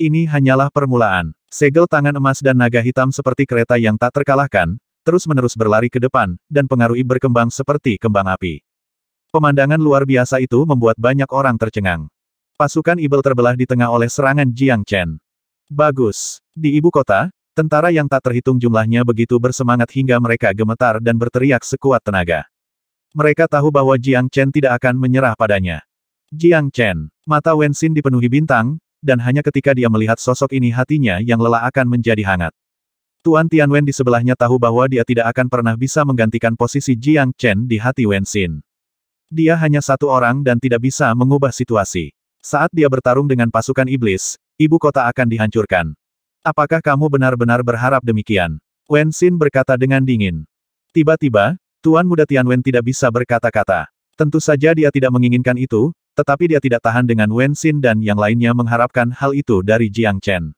Ini hanyalah permulaan. Segel tangan emas dan naga hitam seperti kereta yang tak terkalahkan, terus-menerus berlari ke depan, dan pengaruhi berkembang seperti kembang api. Pemandangan luar biasa itu membuat banyak orang tercengang. Pasukan Ibel terbelah di tengah oleh serangan Jiang Chen. Bagus. Di ibu kota, tentara yang tak terhitung jumlahnya begitu bersemangat hingga mereka gemetar dan berteriak sekuat tenaga. Mereka tahu bahwa Jiang Chen tidak akan menyerah padanya. Jiang Chen, mata Wen Xin dipenuhi bintang, dan hanya ketika dia melihat sosok ini hatinya yang lelah akan menjadi hangat. Tuan Tianwen di sebelahnya tahu bahwa dia tidak akan pernah bisa menggantikan posisi Jiang Chen di hati Wen Xin. Dia hanya satu orang dan tidak bisa mengubah situasi. Saat dia bertarung dengan pasukan iblis, ibu kota akan dihancurkan. Apakah kamu benar-benar berharap demikian? Wen Xin berkata dengan dingin. Tiba-tiba, Tuan Muda Tian Wen tidak bisa berkata-kata. Tentu saja dia tidak menginginkan itu, tetapi dia tidak tahan dengan Wen Xin dan yang lainnya mengharapkan hal itu dari Jiang Chen.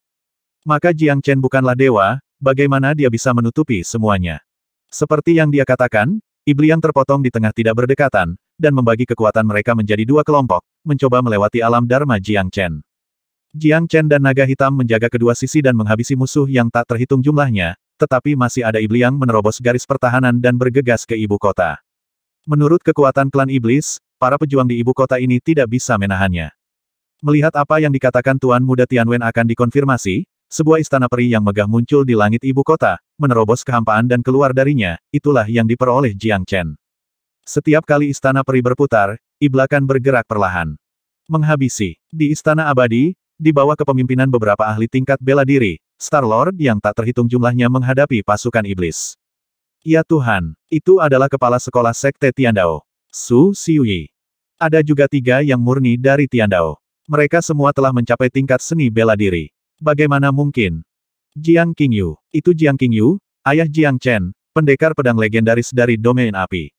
Maka Jiang Chen bukanlah dewa, bagaimana dia bisa menutupi semuanya? Seperti yang dia katakan, Ibliang terpotong di tengah tidak berdekatan, dan membagi kekuatan mereka menjadi dua kelompok, mencoba melewati alam Dharma Jiang Chen. Jiang Chen dan Naga Hitam menjaga kedua sisi dan menghabisi musuh yang tak terhitung jumlahnya, tetapi masih ada Ibliang menerobos garis pertahanan dan bergegas ke ibu kota. Menurut kekuatan klan iblis, para pejuang di ibu kota ini tidak bisa menahannya. Melihat apa yang dikatakan Tuan Muda Tianwen akan dikonfirmasi, sebuah istana peri yang megah muncul di langit ibu kota, menerobos kehampaan dan keluar darinya, itulah yang diperoleh Jiang Chen. Setiap kali istana peri berputar, iblakan bergerak perlahan. Menghabisi, di istana abadi, di bawah kepemimpinan beberapa ahli tingkat bela diri, Star-Lord yang tak terhitung jumlahnya menghadapi pasukan iblis. Ya Tuhan, itu adalah kepala sekolah Sekte Tiandao, Su Xiuyi. Ada juga tiga yang murni dari Tiandao. Mereka semua telah mencapai tingkat seni bela diri. Bagaimana mungkin? Jiang Qingyu, itu Jiang Qingyu, ayah Jiang Chen, pendekar pedang legendaris dari domain api.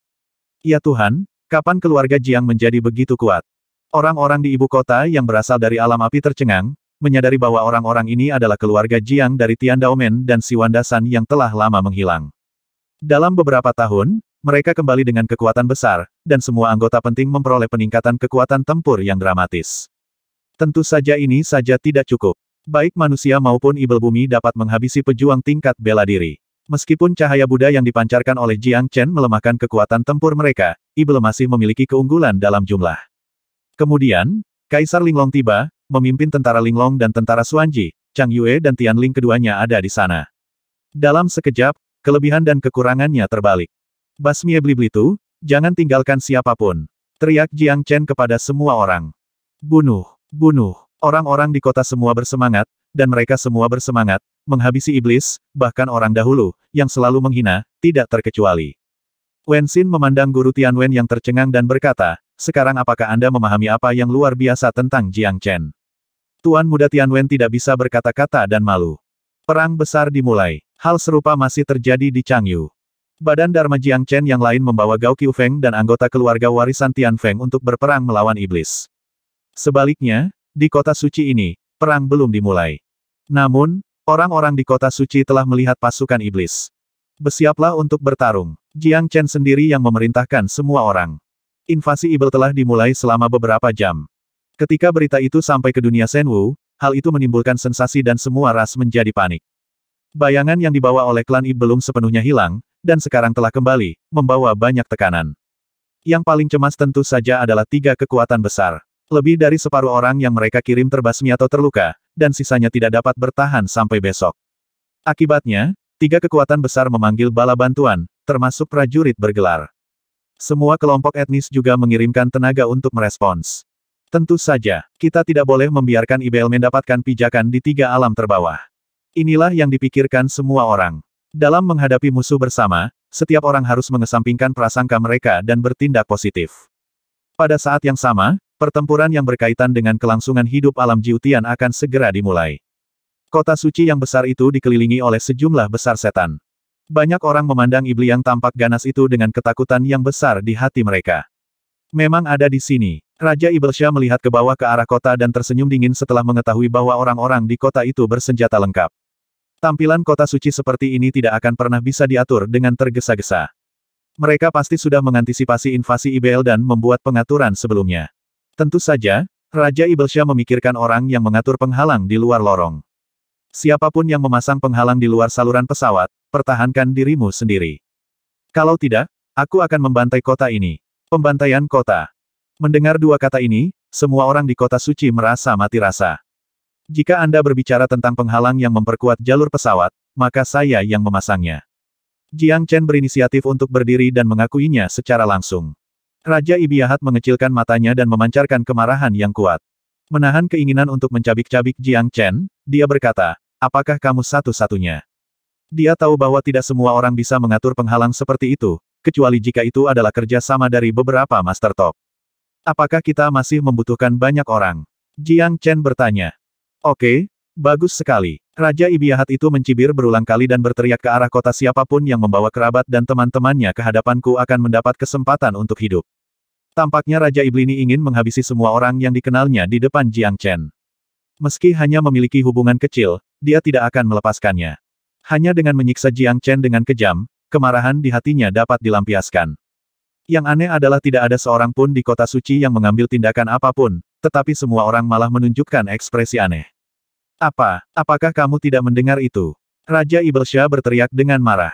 Ya Tuhan, kapan keluarga Jiang menjadi begitu kuat? Orang-orang di ibu kota yang berasal dari alam api tercengang, menyadari bahwa orang-orang ini adalah keluarga Jiang dari Tian Daomen dan Si Siwandasan yang telah lama menghilang. Dalam beberapa tahun, mereka kembali dengan kekuatan besar, dan semua anggota penting memperoleh peningkatan kekuatan tempur yang dramatis. Tentu saja ini saja tidak cukup. Baik manusia maupun ibel bumi dapat menghabisi pejuang tingkat bela diri. Meskipun cahaya Buddha yang dipancarkan oleh Jiang Chen melemahkan kekuatan tempur mereka, ibel masih memiliki keunggulan dalam jumlah. Kemudian, Kaisar Linglong tiba, memimpin tentara Linglong dan tentara Suanji, Chang Yue dan Tian Ling keduanya ada di sana. Dalam sekejap, kelebihan dan kekurangannya terbalik. Basmie itu, jangan tinggalkan siapapun. Teriak Jiang Chen kepada semua orang. Bunuh, bunuh. Orang-orang di kota semua bersemangat, dan mereka semua bersemangat, menghabisi iblis, bahkan orang dahulu, yang selalu menghina, tidak terkecuali. Wen Xin memandang guru Tianwen yang tercengang dan berkata, sekarang apakah Anda memahami apa yang luar biasa tentang Jiang Chen? Tuan muda Tianwen tidak bisa berkata-kata dan malu. Perang besar dimulai. Hal serupa masih terjadi di Changyu. Badan Dharma Jiang Chen yang lain membawa Gao Feng dan anggota keluarga warisan Tian Feng untuk berperang melawan iblis. Sebaliknya, di kota suci ini, perang belum dimulai. Namun, orang-orang di kota suci telah melihat pasukan iblis. Bersiaplah untuk bertarung. Jiang Chen sendiri yang memerintahkan semua orang. Invasi Ibel telah dimulai selama beberapa jam. Ketika berita itu sampai ke dunia Senwu, hal itu menimbulkan sensasi dan semua ras menjadi panik. Bayangan yang dibawa oleh klan Ibl belum sepenuhnya hilang, dan sekarang telah kembali, membawa banyak tekanan. Yang paling cemas tentu saja adalah tiga kekuatan besar. Lebih dari separuh orang yang mereka kirim terbasmi atau terluka, dan sisanya tidak dapat bertahan sampai besok. Akibatnya, tiga kekuatan besar memanggil bala bantuan, termasuk prajurit bergelar. Semua kelompok etnis juga mengirimkan tenaga untuk merespons. Tentu saja, kita tidak boleh membiarkan ibel mendapatkan pijakan di tiga alam terbawah. Inilah yang dipikirkan semua orang. Dalam menghadapi musuh bersama, setiap orang harus mengesampingkan prasangka mereka dan bertindak positif. Pada saat yang sama, Pertempuran yang berkaitan dengan kelangsungan hidup alam Jiutian akan segera dimulai. Kota suci yang besar itu dikelilingi oleh sejumlah besar setan. Banyak orang memandang iblis yang tampak ganas itu dengan ketakutan yang besar di hati mereka. Memang ada di sini. Raja Ibelsha melihat ke bawah ke arah kota dan tersenyum dingin setelah mengetahui bahwa orang-orang di kota itu bersenjata lengkap. Tampilan kota suci seperti ini tidak akan pernah bisa diatur dengan tergesa-gesa. Mereka pasti sudah mengantisipasi invasi IBL dan membuat pengaturan sebelumnya. Tentu saja, Raja Ibelsha memikirkan orang yang mengatur penghalang di luar lorong. Siapapun yang memasang penghalang di luar saluran pesawat, pertahankan dirimu sendiri. Kalau tidak, aku akan membantai kota ini. Pembantaian kota. Mendengar dua kata ini, semua orang di kota suci merasa mati rasa. Jika Anda berbicara tentang penghalang yang memperkuat jalur pesawat, maka saya yang memasangnya. Jiang Chen berinisiatif untuk berdiri dan mengakuinya secara langsung. Raja Ibiahat mengecilkan matanya dan memancarkan kemarahan yang kuat. Menahan keinginan untuk mencabik-cabik Jiang Chen, dia berkata, apakah kamu satu-satunya? Dia tahu bahwa tidak semua orang bisa mengatur penghalang seperti itu, kecuali jika itu adalah kerja sama dari beberapa master top. Apakah kita masih membutuhkan banyak orang? Jiang Chen bertanya. Oke, Bagus sekali. Raja Ibiahat itu mencibir berulang kali dan berteriak ke arah kota siapapun yang membawa kerabat dan teman-temannya ke hadapanku akan mendapat kesempatan untuk hidup. Tampaknya Raja Iblini ingin menghabisi semua orang yang dikenalnya di depan Jiang Chen. Meski hanya memiliki hubungan kecil, dia tidak akan melepaskannya. Hanya dengan menyiksa Jiang Chen dengan kejam, kemarahan di hatinya dapat dilampiaskan. Yang aneh adalah tidak ada seorang pun di kota suci yang mengambil tindakan apapun, tetapi semua orang malah menunjukkan ekspresi aneh. Apa, apakah kamu tidak mendengar itu? Raja Ibelsha berteriak dengan marah.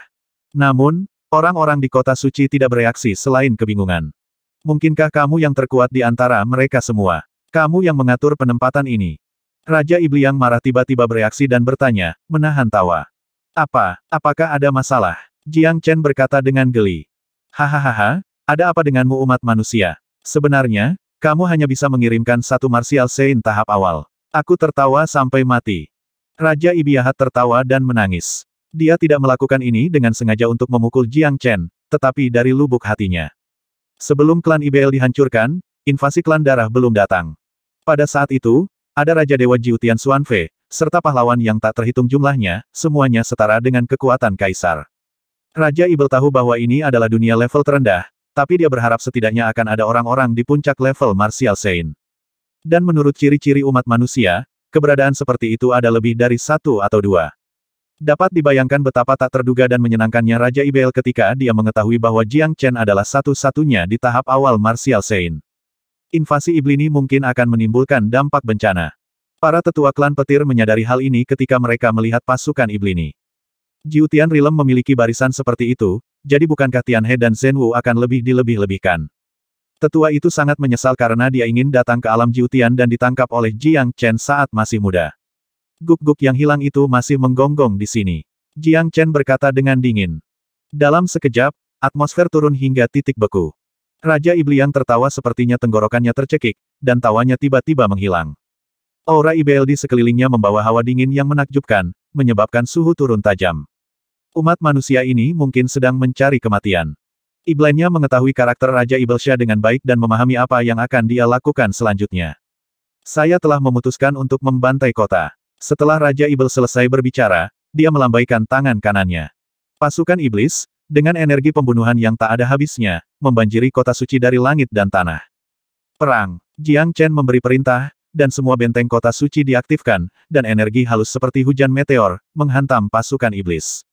Namun, orang-orang di kota suci tidak bereaksi selain kebingungan. Mungkinkah kamu yang terkuat di antara mereka semua? Kamu yang mengatur penempatan ini. Raja Ibliang marah tiba-tiba bereaksi dan bertanya, menahan tawa. Apa, apakah ada masalah? Jiang Chen berkata dengan geli. Hahaha, ada apa denganmu umat manusia? Sebenarnya, kamu hanya bisa mengirimkan satu martial sein tahap awal. Aku tertawa sampai mati. Raja Ibiahat tertawa dan menangis. Dia tidak melakukan ini dengan sengaja untuk memukul Jiang Chen, tetapi dari lubuk hatinya. Sebelum klan IBL dihancurkan, invasi klan darah belum datang. Pada saat itu, ada Raja Dewa Jiutian Suanfe serta pahlawan yang tak terhitung jumlahnya, semuanya setara dengan kekuatan kaisar. Raja Ibel tahu bahwa ini adalah dunia level terendah, tapi dia berharap setidaknya akan ada orang-orang di puncak level Martial Sein. Dan menurut ciri-ciri umat manusia, keberadaan seperti itu ada lebih dari satu atau dua. Dapat dibayangkan betapa tak terduga dan menyenangkannya Raja Ibel ketika dia mengetahui bahwa Jiang Chen adalah satu-satunya di tahap awal Martial Sein. Invasi Iblini mungkin akan menimbulkan dampak bencana. Para tetua klan petir menyadari hal ini ketika mereka melihat pasukan Iblini. Jiutian Rilem memiliki barisan seperti itu, jadi bukankah Tianhe dan Zenwu akan lebih dilebih-lebihkan? Tetua itu sangat menyesal karena dia ingin datang ke alam Jiutian dan ditangkap oleh Jiang Chen saat masih muda. Guk-guk yang hilang itu masih menggonggong di sini. Jiang Chen berkata dengan dingin. Dalam sekejap, atmosfer turun hingga titik beku. Raja Ibliang tertawa sepertinya tenggorokannya tercekik, dan tawanya tiba-tiba menghilang. Aura IBL di sekelilingnya membawa hawa dingin yang menakjubkan, menyebabkan suhu turun tajam. Umat manusia ini mungkin sedang mencari kematian. Iblennya mengetahui karakter Raja Ibelsha dengan baik dan memahami apa yang akan dia lakukan selanjutnya. Saya telah memutuskan untuk membantai kota. Setelah Raja Ibel selesai berbicara, dia melambaikan tangan kanannya. Pasukan iblis, dengan energi pembunuhan yang tak ada habisnya, membanjiri kota suci dari langit dan tanah. Perang, Jiang Chen memberi perintah, dan semua benteng kota suci diaktifkan, dan energi halus seperti hujan meteor, menghantam pasukan iblis.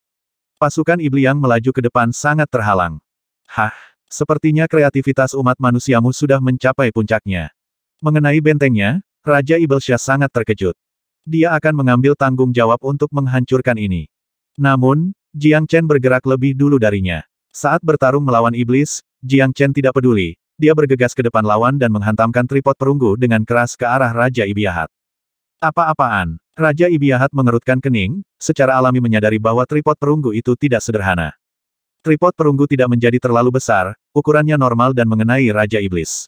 Pasukan iblis yang melaju ke depan sangat terhalang. Hah, sepertinya kreativitas umat manusiamu sudah mencapai puncaknya. Mengenai bentengnya, Raja Ibelsyah sangat terkejut dia akan mengambil tanggung jawab untuk menghancurkan ini. Namun, Jiang Chen bergerak lebih dulu darinya. Saat bertarung melawan iblis, Jiang Chen tidak peduli. Dia bergegas ke depan lawan dan menghantamkan tripod perunggu dengan keras ke arah Raja Ibiahat. Apa-apaan? Raja Ibiahat mengerutkan kening, secara alami menyadari bahwa tripod perunggu itu tidak sederhana. Tripod perunggu tidak menjadi terlalu besar, ukurannya normal dan mengenai Raja Iblis.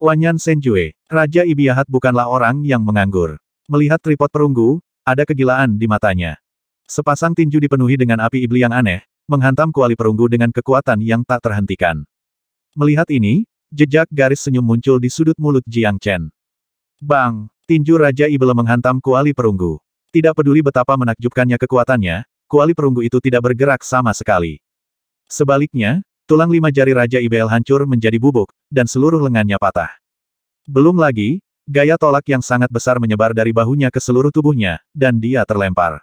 Wanyan Senjue, Raja Ibiahat bukanlah orang yang menganggur. Melihat tripod perunggu, ada kegilaan di matanya. Sepasang tinju dipenuhi dengan api iblis yang aneh, menghantam kuali perunggu dengan kekuatan yang tak terhentikan. Melihat ini, jejak garis senyum muncul di sudut mulut Jiang Chen. Bang! Tinju Raja Ibele menghantam kuali perunggu. Tidak peduli betapa menakjubkannya kekuatannya, kuali perunggu itu tidak bergerak sama sekali. Sebaliknya, tulang lima jari Raja Ibel hancur menjadi bubuk, dan seluruh lengannya patah. Belum lagi, Gaya tolak yang sangat besar menyebar dari bahunya ke seluruh tubuhnya, dan dia terlempar.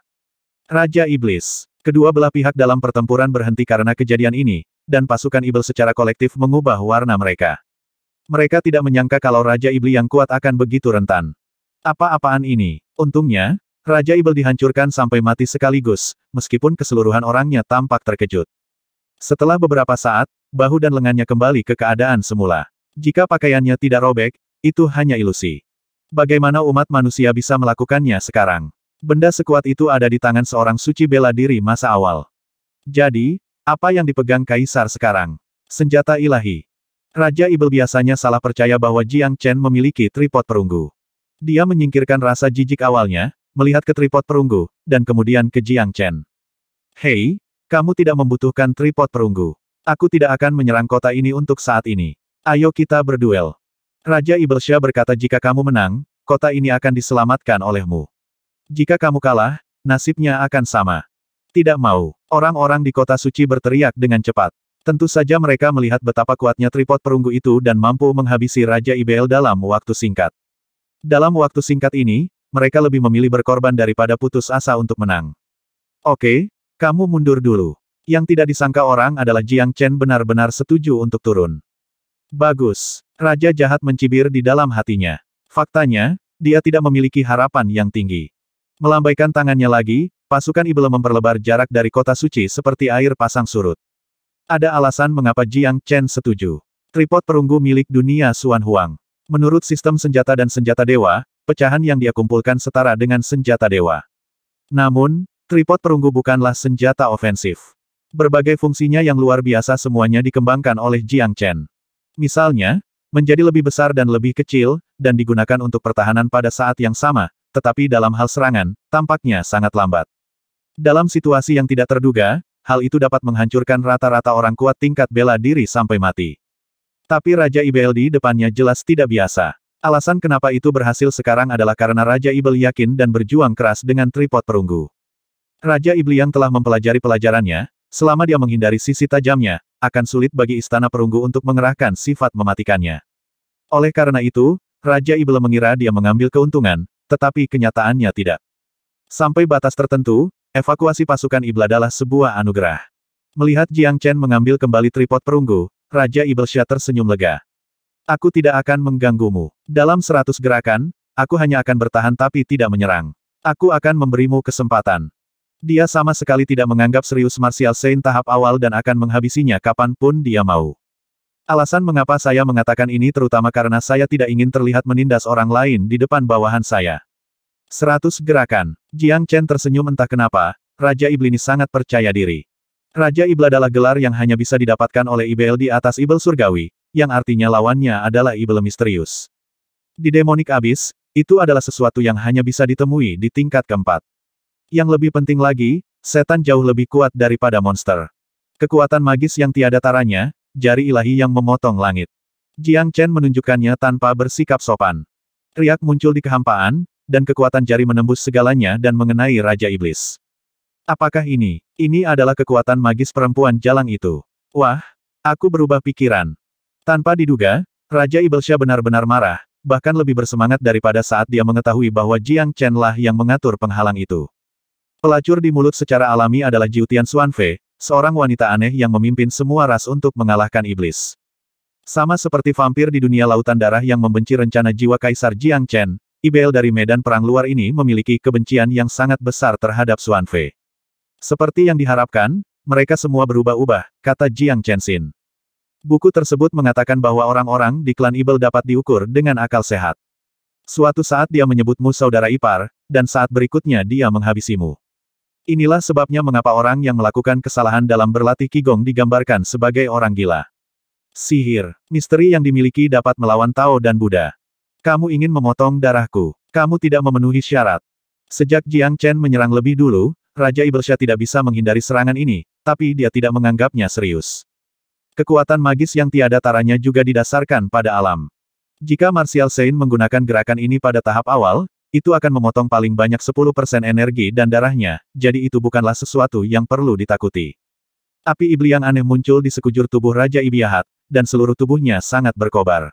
Raja Iblis. Kedua belah pihak dalam pertempuran berhenti karena kejadian ini, dan pasukan Iblis secara kolektif mengubah warna mereka. Mereka tidak menyangka kalau Raja Iblis yang kuat akan begitu rentan. Apa-apaan ini? Untungnya, Raja ibl dihancurkan sampai mati sekaligus, meskipun keseluruhan orangnya tampak terkejut. Setelah beberapa saat, bahu dan lengannya kembali ke keadaan semula. Jika pakaiannya tidak robek, itu hanya ilusi. Bagaimana umat manusia bisa melakukannya sekarang? Benda sekuat itu ada di tangan seorang suci bela diri masa awal. Jadi, apa yang dipegang kaisar sekarang? Senjata ilahi. Raja Ibel biasanya salah percaya bahwa Jiang Chen memiliki tripod perunggu. Dia menyingkirkan rasa jijik awalnya, melihat ke tripod perunggu, dan kemudian ke Jiang Chen. Hei, kamu tidak membutuhkan tripod perunggu. Aku tidak akan menyerang kota ini untuk saat ini. Ayo kita berduel. Raja Ibelsha berkata jika kamu menang, kota ini akan diselamatkan olehmu. Jika kamu kalah, nasibnya akan sama. Tidak mau, orang-orang di kota suci berteriak dengan cepat. Tentu saja mereka melihat betapa kuatnya tripod perunggu itu dan mampu menghabisi Raja Ibel dalam waktu singkat. Dalam waktu singkat ini, mereka lebih memilih berkorban daripada putus asa untuk menang. Oke, kamu mundur dulu. Yang tidak disangka orang adalah Jiang Chen benar-benar setuju untuk turun. Bagus. Raja jahat mencibir di dalam hatinya. Faktanya, dia tidak memiliki harapan yang tinggi. Melambaikan tangannya lagi, pasukan Ibele memperlebar jarak dari kota suci seperti air pasang surut. Ada alasan mengapa Jiang Chen setuju. Tripod perunggu milik dunia Suan Huang. Menurut sistem senjata dan senjata dewa, pecahan yang dia kumpulkan setara dengan senjata dewa. Namun, tripod perunggu bukanlah senjata ofensif. Berbagai fungsinya yang luar biasa semuanya dikembangkan oleh Jiang Chen. Misalnya, menjadi lebih besar dan lebih kecil, dan digunakan untuk pertahanan pada saat yang sama, tetapi dalam hal serangan, tampaknya sangat lambat. Dalam situasi yang tidak terduga, hal itu dapat menghancurkan rata-rata orang kuat tingkat bela diri sampai mati. Tapi Raja di depannya jelas tidak biasa. Alasan kenapa itu berhasil sekarang adalah karena Raja Ibel yakin dan berjuang keras dengan tripod perunggu. Raja Ibel yang telah mempelajari pelajarannya, selama dia menghindari sisi tajamnya, akan sulit bagi istana perunggu untuk mengerahkan sifat mematikannya. Oleh karena itu, Raja Ible mengira dia mengambil keuntungan, tetapi kenyataannya tidak. Sampai batas tertentu, evakuasi pasukan Ible adalah sebuah anugerah. Melihat Jiang Chen mengambil kembali tripod perunggu, Raja Ible Ibelsha tersenyum lega. Aku tidak akan mengganggumu. Dalam seratus gerakan, aku hanya akan bertahan tapi tidak menyerang. Aku akan memberimu kesempatan. Dia sama sekali tidak menganggap serius Martial Saint tahap awal dan akan menghabisinya kapanpun dia mau. Alasan mengapa saya mengatakan ini terutama karena saya tidak ingin terlihat menindas orang lain di depan bawahan saya. Seratus gerakan. Jiang Chen tersenyum entah kenapa, Raja Iblis sangat percaya diri. Raja Ibl adalah gelar yang hanya bisa didapatkan oleh IBL di atas Ibl Surgawi, yang artinya lawannya adalah Ibl Misterius. Di Demonic Abyss, itu adalah sesuatu yang hanya bisa ditemui di tingkat keempat. Yang lebih penting lagi, setan jauh lebih kuat daripada monster. Kekuatan magis yang tiada taranya, jari ilahi yang memotong langit. Jiang Chen menunjukkannya tanpa bersikap sopan. Riak muncul di kehampaan, dan kekuatan jari menembus segalanya dan mengenai Raja Iblis. Apakah ini? Ini adalah kekuatan magis perempuan jalang itu. Wah, aku berubah pikiran. Tanpa diduga, Raja Ibelsha benar-benar marah, bahkan lebih bersemangat daripada saat dia mengetahui bahwa Jiang Chen lah yang mengatur penghalang itu. Pelacur di mulut secara alami adalah Jiu Tian Xuanfei, seorang wanita aneh yang memimpin semua ras untuk mengalahkan iblis. Sama seperti vampir di dunia lautan darah yang membenci rencana jiwa Kaisar Jiang Chen, Ibel dari medan perang luar ini memiliki kebencian yang sangat besar terhadap Xuanfei. Seperti yang diharapkan, mereka semua berubah-ubah, kata Jiang Chenxin. Buku tersebut mengatakan bahwa orang-orang di klan Ibel dapat diukur dengan akal sehat. Suatu saat dia menyebutmu saudara ipar, dan saat berikutnya dia menghabisimu. Inilah sebabnya mengapa orang yang melakukan kesalahan dalam berlatih Qigong digambarkan sebagai orang gila. Sihir, misteri yang dimiliki dapat melawan Tao dan Buddha. Kamu ingin memotong darahku. Kamu tidak memenuhi syarat. Sejak Jiang Chen menyerang lebih dulu, Raja Ibelsha tidak bisa menghindari serangan ini, tapi dia tidak menganggapnya serius. Kekuatan magis yang tiada taranya juga didasarkan pada alam. Jika Martial Sein menggunakan gerakan ini pada tahap awal, itu akan memotong paling banyak 10% energi dan darahnya, jadi itu bukanlah sesuatu yang perlu ditakuti. Api iblis yang aneh muncul di sekujur tubuh Raja Ibiahat, dan seluruh tubuhnya sangat berkobar.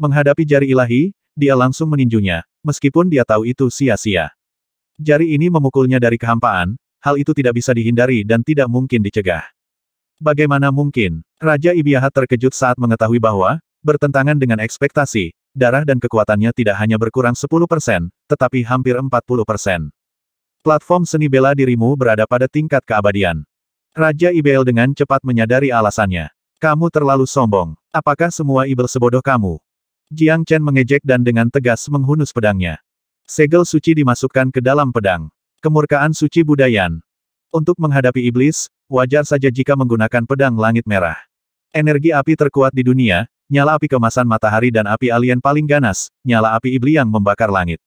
Menghadapi jari ilahi, dia langsung meninjunya, meskipun dia tahu itu sia-sia. Jari ini memukulnya dari kehampaan, hal itu tidak bisa dihindari dan tidak mungkin dicegah. Bagaimana mungkin? Raja Ibiahat terkejut saat mengetahui bahwa, bertentangan dengan ekspektasi, darah dan kekuatannya tidak hanya berkurang 10%, tetapi hampir 40%. Platform seni bela dirimu berada pada tingkat keabadian. Raja IBL dengan cepat menyadari alasannya. Kamu terlalu sombong. Apakah semua ibel sebodoh kamu? Jiang Chen mengejek dan dengan tegas menghunus pedangnya. Segel suci dimasukkan ke dalam pedang. Kemurkaan suci budayan. Untuk menghadapi iblis, wajar saja jika menggunakan pedang langit merah. Energi api terkuat di dunia, nyala api kemasan matahari dan api alien paling ganas, nyala api iblis yang membakar langit.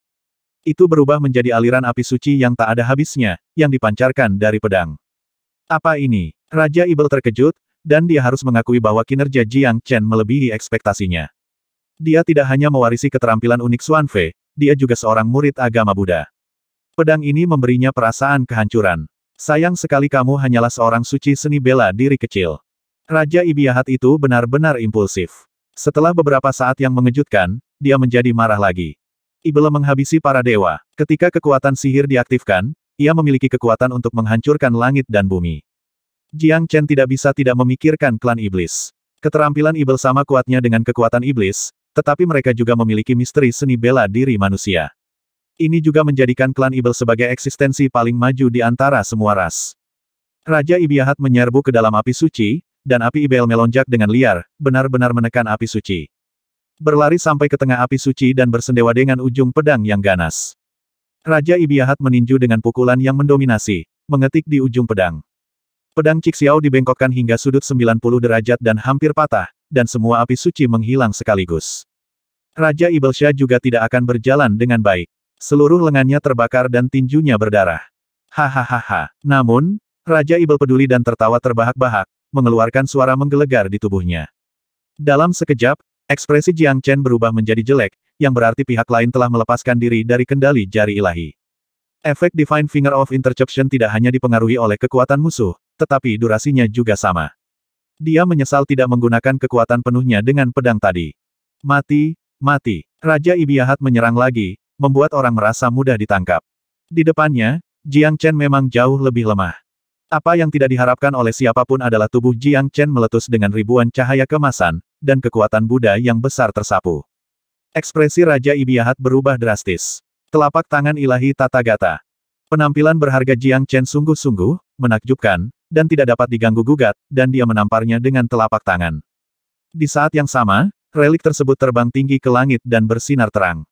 Itu berubah menjadi aliran api suci yang tak ada habisnya, yang dipancarkan dari pedang. Apa ini? Raja Ibel terkejut, dan dia harus mengakui bahwa kinerja Jiang Chen melebihi ekspektasinya. Dia tidak hanya mewarisi keterampilan unik Xuan Fei, dia juga seorang murid agama Buddha. Pedang ini memberinya perasaan kehancuran. Sayang sekali kamu hanyalah seorang suci seni bela diri kecil. Raja Ibiahat itu benar-benar impulsif. Setelah beberapa saat yang mengejutkan, dia menjadi marah lagi. Ibele menghabisi para dewa. Ketika kekuatan sihir diaktifkan, ia memiliki kekuatan untuk menghancurkan langit dan bumi. Jiang Chen tidak bisa tidak memikirkan klan iblis. Keterampilan Ibel sama kuatnya dengan kekuatan iblis, tetapi mereka juga memiliki misteri seni bela diri manusia. Ini juga menjadikan klan Ibel sebagai eksistensi paling maju di antara semua ras. Raja Ibiahat menyerbu ke dalam api suci, dan api Ibel melonjak dengan liar, benar-benar menekan api suci. Berlari sampai ke tengah api suci dan bersendewa dengan ujung pedang yang ganas. Raja Ibiahat meninju dengan pukulan yang mendominasi, mengetik di ujung pedang. Pedang Cixiao dibengkokkan hingga sudut 90 derajat dan hampir patah, dan semua api suci menghilang sekaligus. Raja Ibelsha juga tidak akan berjalan dengan baik. Seluruh lengannya terbakar dan tinjunya berdarah. Hahaha. Namun, Raja Ibel peduli dan tertawa terbahak-bahak, mengeluarkan suara menggelegar di tubuhnya. Dalam sekejap, ekspresi Jiang Chen berubah menjadi jelek, yang berarti pihak lain telah melepaskan diri dari kendali jari ilahi. Efek Divine Finger of Interception tidak hanya dipengaruhi oleh kekuatan musuh, tetapi durasinya juga sama. Dia menyesal tidak menggunakan kekuatan penuhnya dengan pedang tadi. Mati, mati. Raja Ibiahat menyerang lagi, membuat orang merasa mudah ditangkap. Di depannya, Jiang Chen memang jauh lebih lemah. Apa yang tidak diharapkan oleh siapapun adalah tubuh Jiang Chen meletus dengan ribuan cahaya kemasan, dan kekuatan Buddha yang besar tersapu. Ekspresi Raja Ibiahat berubah drastis. Telapak tangan ilahi Tata Gata. Penampilan berharga Jiang Chen sungguh-sungguh, menakjubkan, dan tidak dapat diganggu-gugat, dan dia menamparnya dengan telapak tangan. Di saat yang sama, relik tersebut terbang tinggi ke langit dan bersinar terang.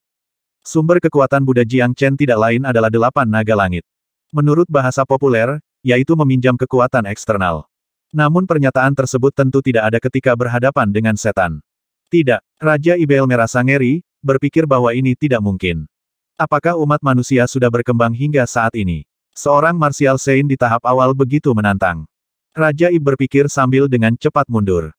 Sumber kekuatan Buddha Jiang Chen tidak lain adalah delapan naga langit. Menurut bahasa populer, yaitu meminjam kekuatan eksternal. Namun pernyataan tersebut tentu tidak ada ketika berhadapan dengan setan. Tidak, Raja Ibel merasa ngeri, berpikir bahwa ini tidak mungkin. Apakah umat manusia sudah berkembang hingga saat ini? Seorang Martial Sein di tahap awal begitu menantang. Raja Ib berpikir sambil dengan cepat mundur.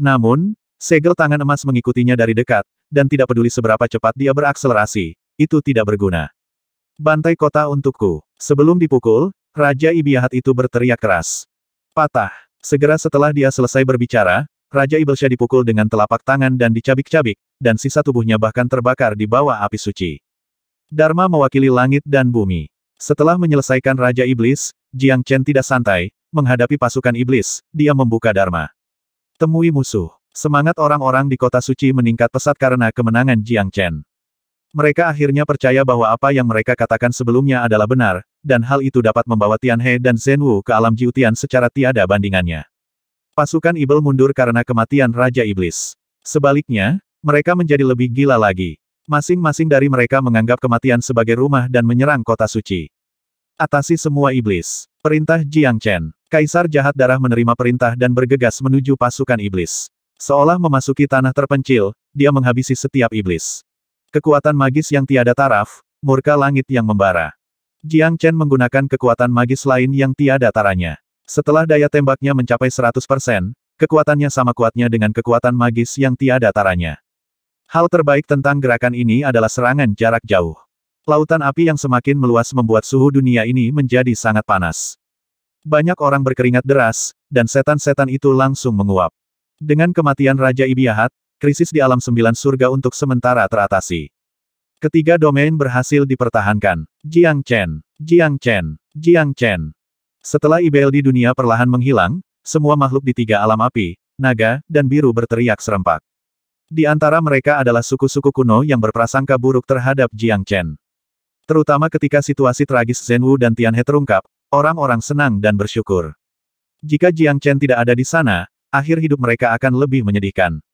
Namun, segel tangan emas mengikutinya dari dekat, dan tidak peduli seberapa cepat dia berakselerasi, itu tidak berguna. Bantai kota untukku. Sebelum dipukul, Raja Ibiahat itu berteriak keras. Patah. Segera setelah dia selesai berbicara, Raja Ibelsha dipukul dengan telapak tangan dan dicabik-cabik, dan sisa tubuhnya bahkan terbakar di bawah api suci. Dharma mewakili langit dan bumi. Setelah menyelesaikan Raja Iblis, Jiang Chen tidak santai, menghadapi pasukan iblis, dia membuka Dharma. Temui musuh. Semangat orang-orang di kota suci meningkat pesat karena kemenangan Jiang Chen. Mereka akhirnya percaya bahwa apa yang mereka katakan sebelumnya adalah benar, dan hal itu dapat membawa Tianhe dan Wu ke alam Jiutian secara tiada bandingannya. Pasukan Ibel mundur karena kematian Raja Iblis. Sebaliknya, mereka menjadi lebih gila lagi. Masing-masing dari mereka menganggap kematian sebagai rumah dan menyerang kota suci. Atasi semua iblis. Perintah Jiang Chen. Kaisar jahat darah menerima perintah dan bergegas menuju pasukan iblis. Seolah memasuki tanah terpencil, dia menghabisi setiap iblis. Kekuatan magis yang tiada taraf, murka langit yang membara. Jiang Chen menggunakan kekuatan magis lain yang tiada taranya. Setelah daya tembaknya mencapai 100%, kekuatannya sama kuatnya dengan kekuatan magis yang tiada taranya. Hal terbaik tentang gerakan ini adalah serangan jarak jauh. Lautan api yang semakin meluas membuat suhu dunia ini menjadi sangat panas. Banyak orang berkeringat deras, dan setan-setan itu langsung menguap. Dengan kematian Raja Ibiahat, krisis di alam sembilan surga untuk sementara teratasi. Ketiga domain berhasil dipertahankan. Jiang Chen, Jiang Chen, Jiang Chen. Setelah IBL di dunia perlahan menghilang, semua makhluk di tiga alam api, naga, dan biru berteriak serempak. Di antara mereka adalah suku-suku kuno yang berprasangka buruk terhadap Jiang Chen. Terutama ketika situasi tragis Zhenwu dan Tianhe terungkap, orang-orang senang dan bersyukur. Jika Jiang Chen tidak ada di sana, akhir hidup mereka akan lebih menyedihkan.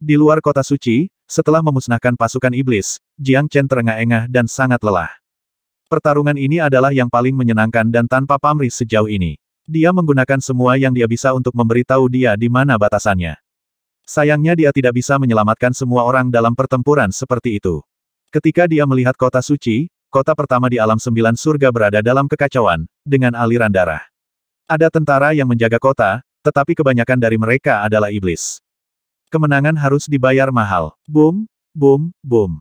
Di luar kota suci, setelah memusnahkan pasukan iblis, Jiang Chen terengah-engah dan sangat lelah. Pertarungan ini adalah yang paling menyenangkan dan tanpa pamrih sejauh ini. Dia menggunakan semua yang dia bisa untuk memberitahu dia di mana batasannya. Sayangnya dia tidak bisa menyelamatkan semua orang dalam pertempuran seperti itu. Ketika dia melihat kota suci, kota pertama di alam sembilan surga berada dalam kekacauan, dengan aliran darah. Ada tentara yang menjaga kota, tetapi kebanyakan dari mereka adalah iblis. Kemenangan harus dibayar mahal. Boom, boom, boom.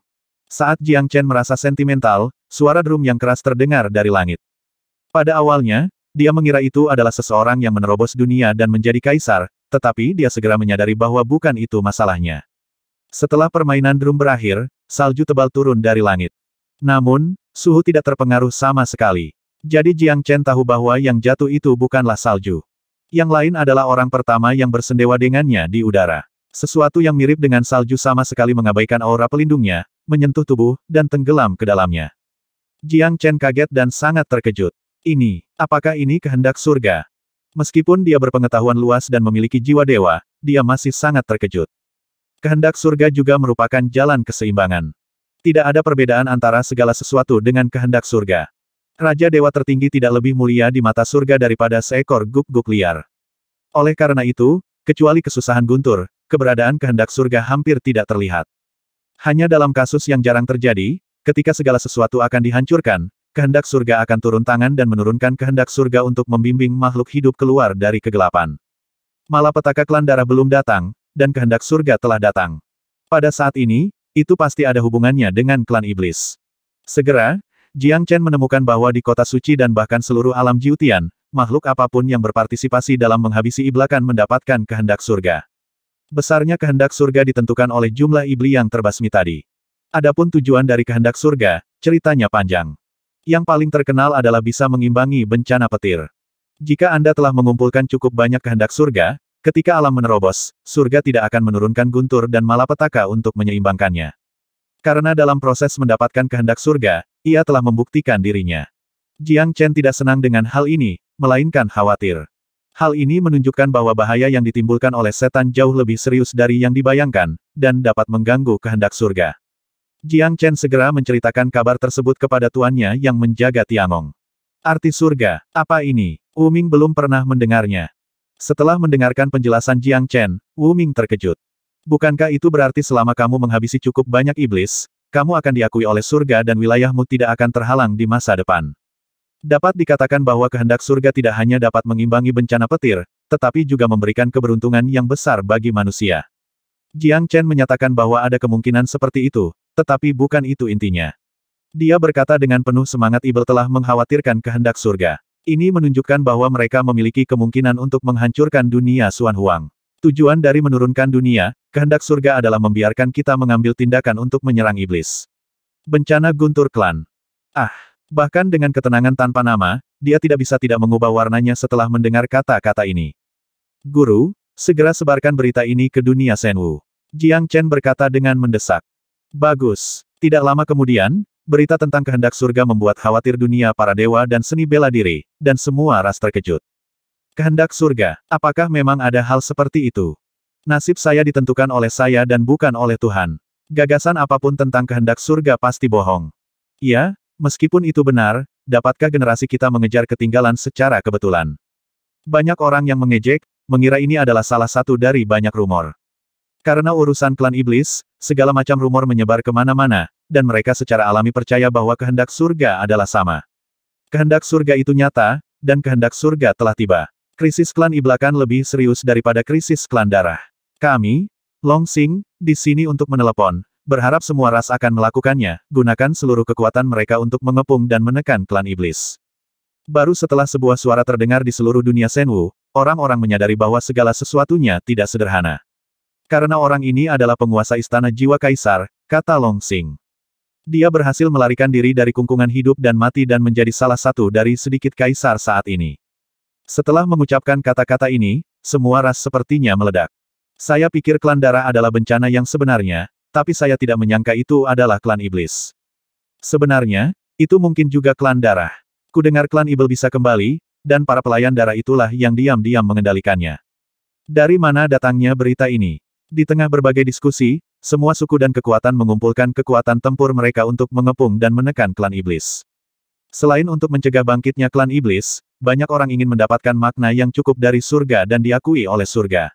Saat Jiang Chen merasa sentimental, suara drum yang keras terdengar dari langit. Pada awalnya, dia mengira itu adalah seseorang yang menerobos dunia dan menjadi kaisar, tetapi dia segera menyadari bahwa bukan itu masalahnya. Setelah permainan drum berakhir, salju tebal turun dari langit. Namun, suhu tidak terpengaruh sama sekali. Jadi Jiang Chen tahu bahwa yang jatuh itu bukanlah salju. Yang lain adalah orang pertama yang bersendewa dengannya di udara. Sesuatu yang mirip dengan salju sama sekali mengabaikan aura pelindungnya, menyentuh tubuh, dan tenggelam ke dalamnya. Jiang Chen kaget dan sangat terkejut. Ini, apakah ini kehendak surga? Meskipun dia berpengetahuan luas dan memiliki jiwa dewa, dia masih sangat terkejut. Kehendak surga juga merupakan jalan keseimbangan. Tidak ada perbedaan antara segala sesuatu dengan kehendak surga. Raja Dewa tertinggi tidak lebih mulia di mata surga daripada seekor guk-guk liar. Oleh karena itu, kecuali kesusahan guntur, keberadaan kehendak surga hampir tidak terlihat. Hanya dalam kasus yang jarang terjadi, ketika segala sesuatu akan dihancurkan, kehendak surga akan turun tangan dan menurunkan kehendak surga untuk membimbing makhluk hidup keluar dari kegelapan. Malapetaka klan darah belum datang, dan kehendak surga telah datang. Pada saat ini, itu pasti ada hubungannya dengan klan iblis. Segera, Jiang Chen menemukan bahwa di kota suci dan bahkan seluruh alam Jiutian, makhluk apapun yang berpartisipasi dalam menghabisi iblakan mendapatkan kehendak surga. Besarnya kehendak surga ditentukan oleh jumlah iblis yang terbasmi tadi. Adapun tujuan dari kehendak surga, ceritanya panjang. Yang paling terkenal adalah bisa mengimbangi bencana petir. Jika Anda telah mengumpulkan cukup banyak kehendak surga, ketika alam menerobos, surga tidak akan menurunkan guntur dan malapetaka untuk menyeimbangkannya. Karena dalam proses mendapatkan kehendak surga, ia telah membuktikan dirinya. Jiang Chen tidak senang dengan hal ini, melainkan khawatir. Hal ini menunjukkan bahwa bahaya yang ditimbulkan oleh setan jauh lebih serius dari yang dibayangkan, dan dapat mengganggu kehendak surga. Jiang Chen segera menceritakan kabar tersebut kepada tuannya yang menjaga Tiangong. Arti surga, apa ini? Wu Ming belum pernah mendengarnya. Setelah mendengarkan penjelasan Jiang Chen, Wu Ming terkejut. Bukankah itu berarti selama kamu menghabisi cukup banyak iblis, kamu akan diakui oleh surga dan wilayahmu tidak akan terhalang di masa depan? Dapat dikatakan bahwa kehendak surga tidak hanya dapat mengimbangi bencana petir, tetapi juga memberikan keberuntungan yang besar bagi manusia. Jiang Chen menyatakan bahwa ada kemungkinan seperti itu, tetapi bukan itu intinya. Dia berkata dengan penuh semangat Ibel telah mengkhawatirkan kehendak surga. Ini menunjukkan bahwa mereka memiliki kemungkinan untuk menghancurkan dunia Suan Huang. Tujuan dari menurunkan dunia, kehendak surga adalah membiarkan kita mengambil tindakan untuk menyerang iblis. Bencana Guntur Klan. Ah. Bahkan dengan ketenangan tanpa nama, dia tidak bisa tidak mengubah warnanya setelah mendengar kata-kata ini. Guru, segera sebarkan berita ini ke dunia Senwu. Jiang Chen berkata dengan mendesak. Bagus. Tidak lama kemudian, berita tentang kehendak surga membuat khawatir dunia para dewa dan seni bela diri, dan semua ras terkejut. Kehendak surga, apakah memang ada hal seperti itu? Nasib saya ditentukan oleh saya dan bukan oleh Tuhan. Gagasan apapun tentang kehendak surga pasti bohong. Iya, Meskipun itu benar, dapatkah generasi kita mengejar ketinggalan secara kebetulan? Banyak orang yang mengejek, mengira ini adalah salah satu dari banyak rumor. Karena urusan klan iblis, segala macam rumor menyebar kemana-mana, dan mereka secara alami percaya bahwa kehendak surga adalah sama. Kehendak surga itu nyata, dan kehendak surga telah tiba. Krisis klan iblakan lebih serius daripada krisis klan darah. Kami, Long Sing, di sini untuk menelepon, Berharap semua ras akan melakukannya, gunakan seluruh kekuatan mereka untuk mengepung dan menekan klan iblis. Baru setelah sebuah suara terdengar di seluruh dunia Senwu, orang-orang menyadari bahwa segala sesuatunya tidak sederhana. Karena orang ini adalah penguasa istana jiwa kaisar, kata Long Xing. Dia berhasil melarikan diri dari kungkungan hidup dan mati dan menjadi salah satu dari sedikit kaisar saat ini. Setelah mengucapkan kata-kata ini, semua ras sepertinya meledak. Saya pikir klan darah adalah bencana yang sebenarnya, tapi saya tidak menyangka itu adalah klan iblis. Sebenarnya, itu mungkin juga klan darah. Kudengar klan ibel bisa kembali, dan para pelayan darah itulah yang diam-diam mengendalikannya. Dari mana datangnya berita ini? Di tengah berbagai diskusi, semua suku dan kekuatan mengumpulkan kekuatan tempur mereka untuk mengepung dan menekan klan iblis. Selain untuk mencegah bangkitnya klan iblis, banyak orang ingin mendapatkan makna yang cukup dari surga dan diakui oleh surga.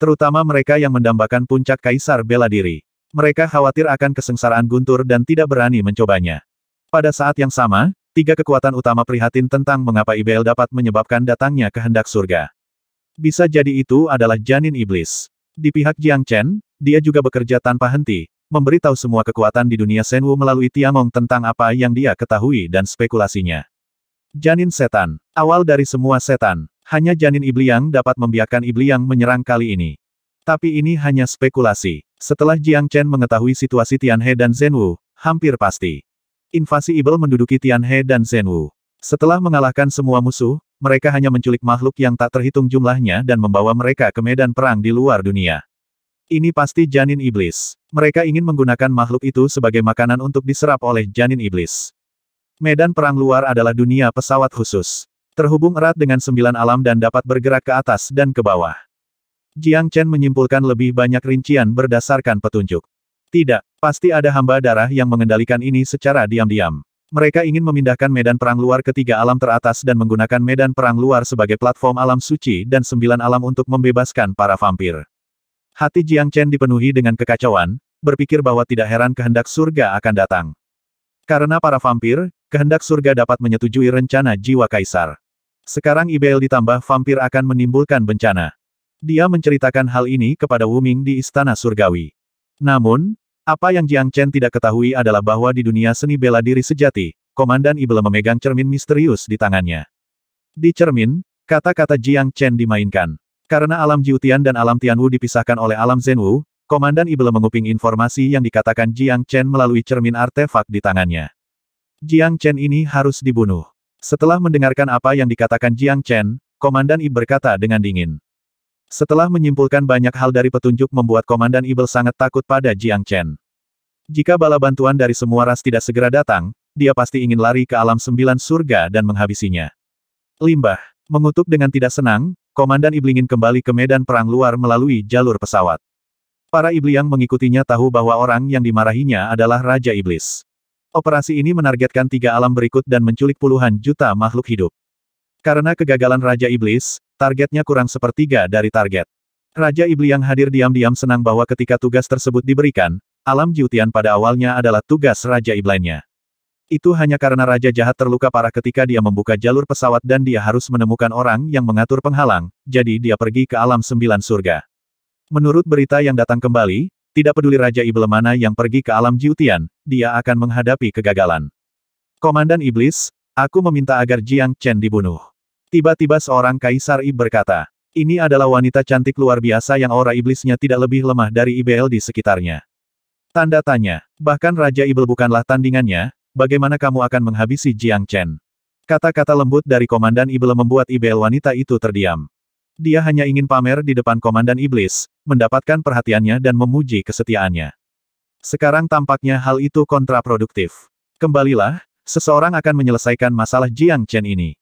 Terutama mereka yang mendambakan puncak kaisar bela diri. Mereka khawatir akan kesengsaraan guntur dan tidak berani mencobanya. Pada saat yang sama, tiga kekuatan utama prihatin tentang mengapa Ibel dapat menyebabkan datangnya kehendak surga. Bisa jadi itu adalah janin iblis. Di pihak Jiang Chen, dia juga bekerja tanpa henti, memberitahu semua kekuatan di dunia Senwu melalui Tiamong tentang apa yang dia ketahui dan spekulasinya. Janin setan. Awal dari semua setan. Hanya janin Ibliang dapat membiarkan Ibliang menyerang kali ini. Tapi ini hanya spekulasi. Setelah Jiang Chen mengetahui situasi Tianhe dan Zhenwu, hampir pasti. Invasi Ibel menduduki Tianhe dan Zhenwu. Setelah mengalahkan semua musuh, mereka hanya menculik makhluk yang tak terhitung jumlahnya dan membawa mereka ke medan perang di luar dunia. Ini pasti janin iblis. Mereka ingin menggunakan makhluk itu sebagai makanan untuk diserap oleh janin iblis. Medan perang luar adalah dunia pesawat khusus. Terhubung erat dengan sembilan alam dan dapat bergerak ke atas dan ke bawah. Jiang Chen menyimpulkan lebih banyak rincian berdasarkan petunjuk. Tidak, pasti ada hamba darah yang mengendalikan ini secara diam-diam. Mereka ingin memindahkan medan perang luar ketiga alam teratas dan menggunakan medan perang luar sebagai platform alam suci dan sembilan alam untuk membebaskan para vampir. Hati Jiang Chen dipenuhi dengan kekacauan, berpikir bahwa tidak heran kehendak surga akan datang. Karena para vampir, kehendak surga dapat menyetujui rencana jiwa kaisar. Sekarang IBL ditambah vampir akan menimbulkan bencana. Dia menceritakan hal ini kepada Wu Ming di Istana Surgawi. Namun, apa yang Jiang Chen tidak ketahui adalah bahwa di dunia seni bela diri sejati, Komandan Ible memegang cermin misterius di tangannya. Di cermin, kata-kata Jiang Chen dimainkan. Karena alam Jiutian dan alam Tianwu dipisahkan oleh alam Zhenwu, Komandan Ible menguping informasi yang dikatakan Jiang Chen melalui cermin artefak di tangannya. Jiang Chen ini harus dibunuh. Setelah mendengarkan apa yang dikatakan Jiang Chen, Komandan I berkata dengan dingin. Setelah menyimpulkan banyak hal dari petunjuk membuat Komandan Ibel sangat takut pada Jiang Chen. Jika bala bantuan dari semua ras tidak segera datang, dia pasti ingin lari ke alam sembilan surga dan menghabisinya. Limbah, mengutuk dengan tidak senang, Komandan Ibel ingin kembali ke medan perang luar melalui jalur pesawat. Para Ibel yang mengikutinya tahu bahwa orang yang dimarahinya adalah Raja Iblis. Operasi ini menargetkan tiga alam berikut dan menculik puluhan juta makhluk hidup. Karena kegagalan Raja Iblis, Targetnya kurang sepertiga dari target. Raja Ibli yang hadir diam-diam senang bahwa ketika tugas tersebut diberikan, alam Jiutian pada awalnya adalah tugas Raja Iblainya. Itu hanya karena Raja Jahat terluka parah ketika dia membuka jalur pesawat dan dia harus menemukan orang yang mengatur penghalang, jadi dia pergi ke alam sembilan surga. Menurut berita yang datang kembali, tidak peduli Raja Ible mana yang pergi ke alam Jiutian, dia akan menghadapi kegagalan. Komandan Iblis, aku meminta agar Jiang Chen dibunuh. Tiba-tiba seorang kaisar Ib berkata, ini adalah wanita cantik luar biasa yang aura iblisnya tidak lebih lemah dari IBL di sekitarnya. Tanda tanya, bahkan Raja Ibel bukanlah tandingannya, bagaimana kamu akan menghabisi Jiang Chen? Kata-kata lembut dari Komandan Ibel membuat IBL wanita itu terdiam. Dia hanya ingin pamer di depan Komandan Iblis, mendapatkan perhatiannya dan memuji kesetiaannya. Sekarang tampaknya hal itu kontraproduktif. Kembalilah, seseorang akan menyelesaikan masalah Jiang Chen ini.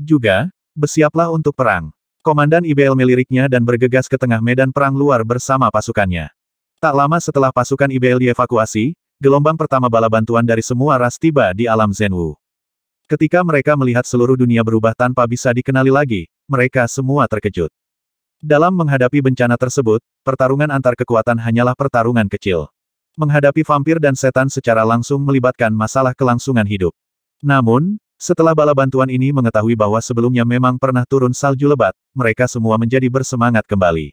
Juga, bersiaplah untuk perang. Komandan IBL meliriknya dan bergegas ke tengah medan perang luar bersama pasukannya. Tak lama setelah pasukan IBL dievakuasi, gelombang pertama bala bantuan dari semua ras tiba di alam Zenwu. Ketika mereka melihat seluruh dunia berubah tanpa bisa dikenali lagi, mereka semua terkejut. Dalam menghadapi bencana tersebut, pertarungan antar kekuatan hanyalah pertarungan kecil. Menghadapi vampir dan setan secara langsung melibatkan masalah kelangsungan hidup. Namun, setelah bala bantuan ini mengetahui bahwa sebelumnya memang pernah turun salju lebat, mereka semua menjadi bersemangat kembali.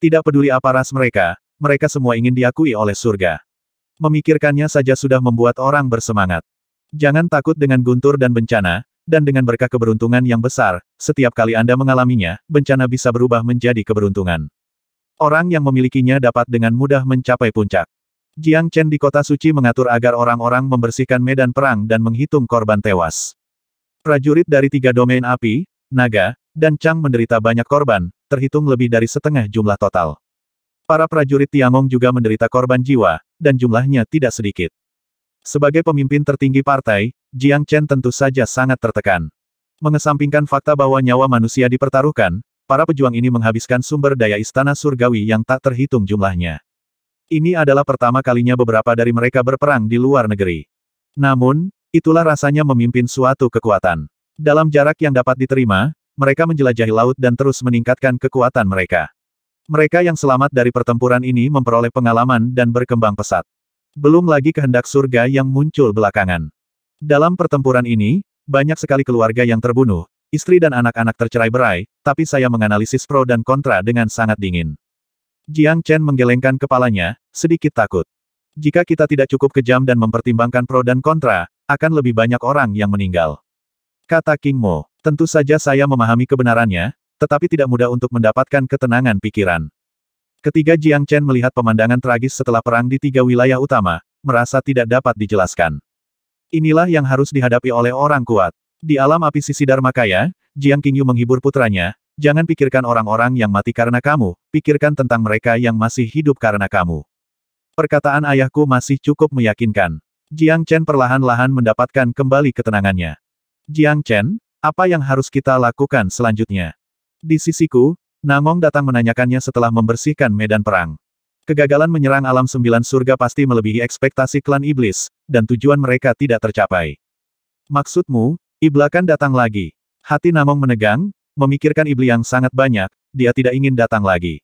Tidak peduli apa ras mereka, mereka semua ingin diakui oleh surga. Memikirkannya saja sudah membuat orang bersemangat. Jangan takut dengan guntur dan bencana, dan dengan berkah keberuntungan yang besar, setiap kali Anda mengalaminya, bencana bisa berubah menjadi keberuntungan. Orang yang memilikinya dapat dengan mudah mencapai puncak. Jiang Chen di kota suci mengatur agar orang-orang membersihkan medan perang dan menghitung korban tewas. Prajurit dari tiga domain api, naga, dan Chang menderita banyak korban, terhitung lebih dari setengah jumlah total. Para prajurit Tiangong juga menderita korban jiwa, dan jumlahnya tidak sedikit. Sebagai pemimpin tertinggi partai, Jiang Chen tentu saja sangat tertekan. Mengesampingkan fakta bahwa nyawa manusia dipertaruhkan, para pejuang ini menghabiskan sumber daya istana surgawi yang tak terhitung jumlahnya. Ini adalah pertama kalinya beberapa dari mereka berperang di luar negeri. Namun, itulah rasanya memimpin suatu kekuatan. Dalam jarak yang dapat diterima, mereka menjelajahi laut dan terus meningkatkan kekuatan mereka. Mereka yang selamat dari pertempuran ini memperoleh pengalaman dan berkembang pesat. Belum lagi kehendak surga yang muncul belakangan. Dalam pertempuran ini, banyak sekali keluarga yang terbunuh, istri dan anak-anak tercerai-berai, tapi saya menganalisis pro dan kontra dengan sangat dingin. Jiang Chen menggelengkan kepalanya, sedikit takut. Jika kita tidak cukup kejam dan mempertimbangkan pro dan kontra, akan lebih banyak orang yang meninggal. Kata King Mo, tentu saja saya memahami kebenarannya, tetapi tidak mudah untuk mendapatkan ketenangan pikiran. Ketiga Jiang Chen melihat pemandangan tragis setelah perang di tiga wilayah utama, merasa tidak dapat dijelaskan. Inilah yang harus dihadapi oleh orang kuat. Di alam api sisi Dharma Kaya, Jiang Qingyu menghibur putranya, Jangan pikirkan orang-orang yang mati karena kamu, pikirkan tentang mereka yang masih hidup karena kamu. Perkataan ayahku masih cukup meyakinkan. Jiang Chen perlahan-lahan mendapatkan kembali ketenangannya. Jiang Chen, apa yang harus kita lakukan selanjutnya? Di sisiku, Nangong datang menanyakannya setelah membersihkan medan perang. Kegagalan menyerang alam sembilan surga pasti melebihi ekspektasi klan iblis, dan tujuan mereka tidak tercapai. Maksudmu, iblakan datang lagi. Hati Namong menegang, Memikirkan iblis yang sangat banyak, dia tidak ingin datang lagi.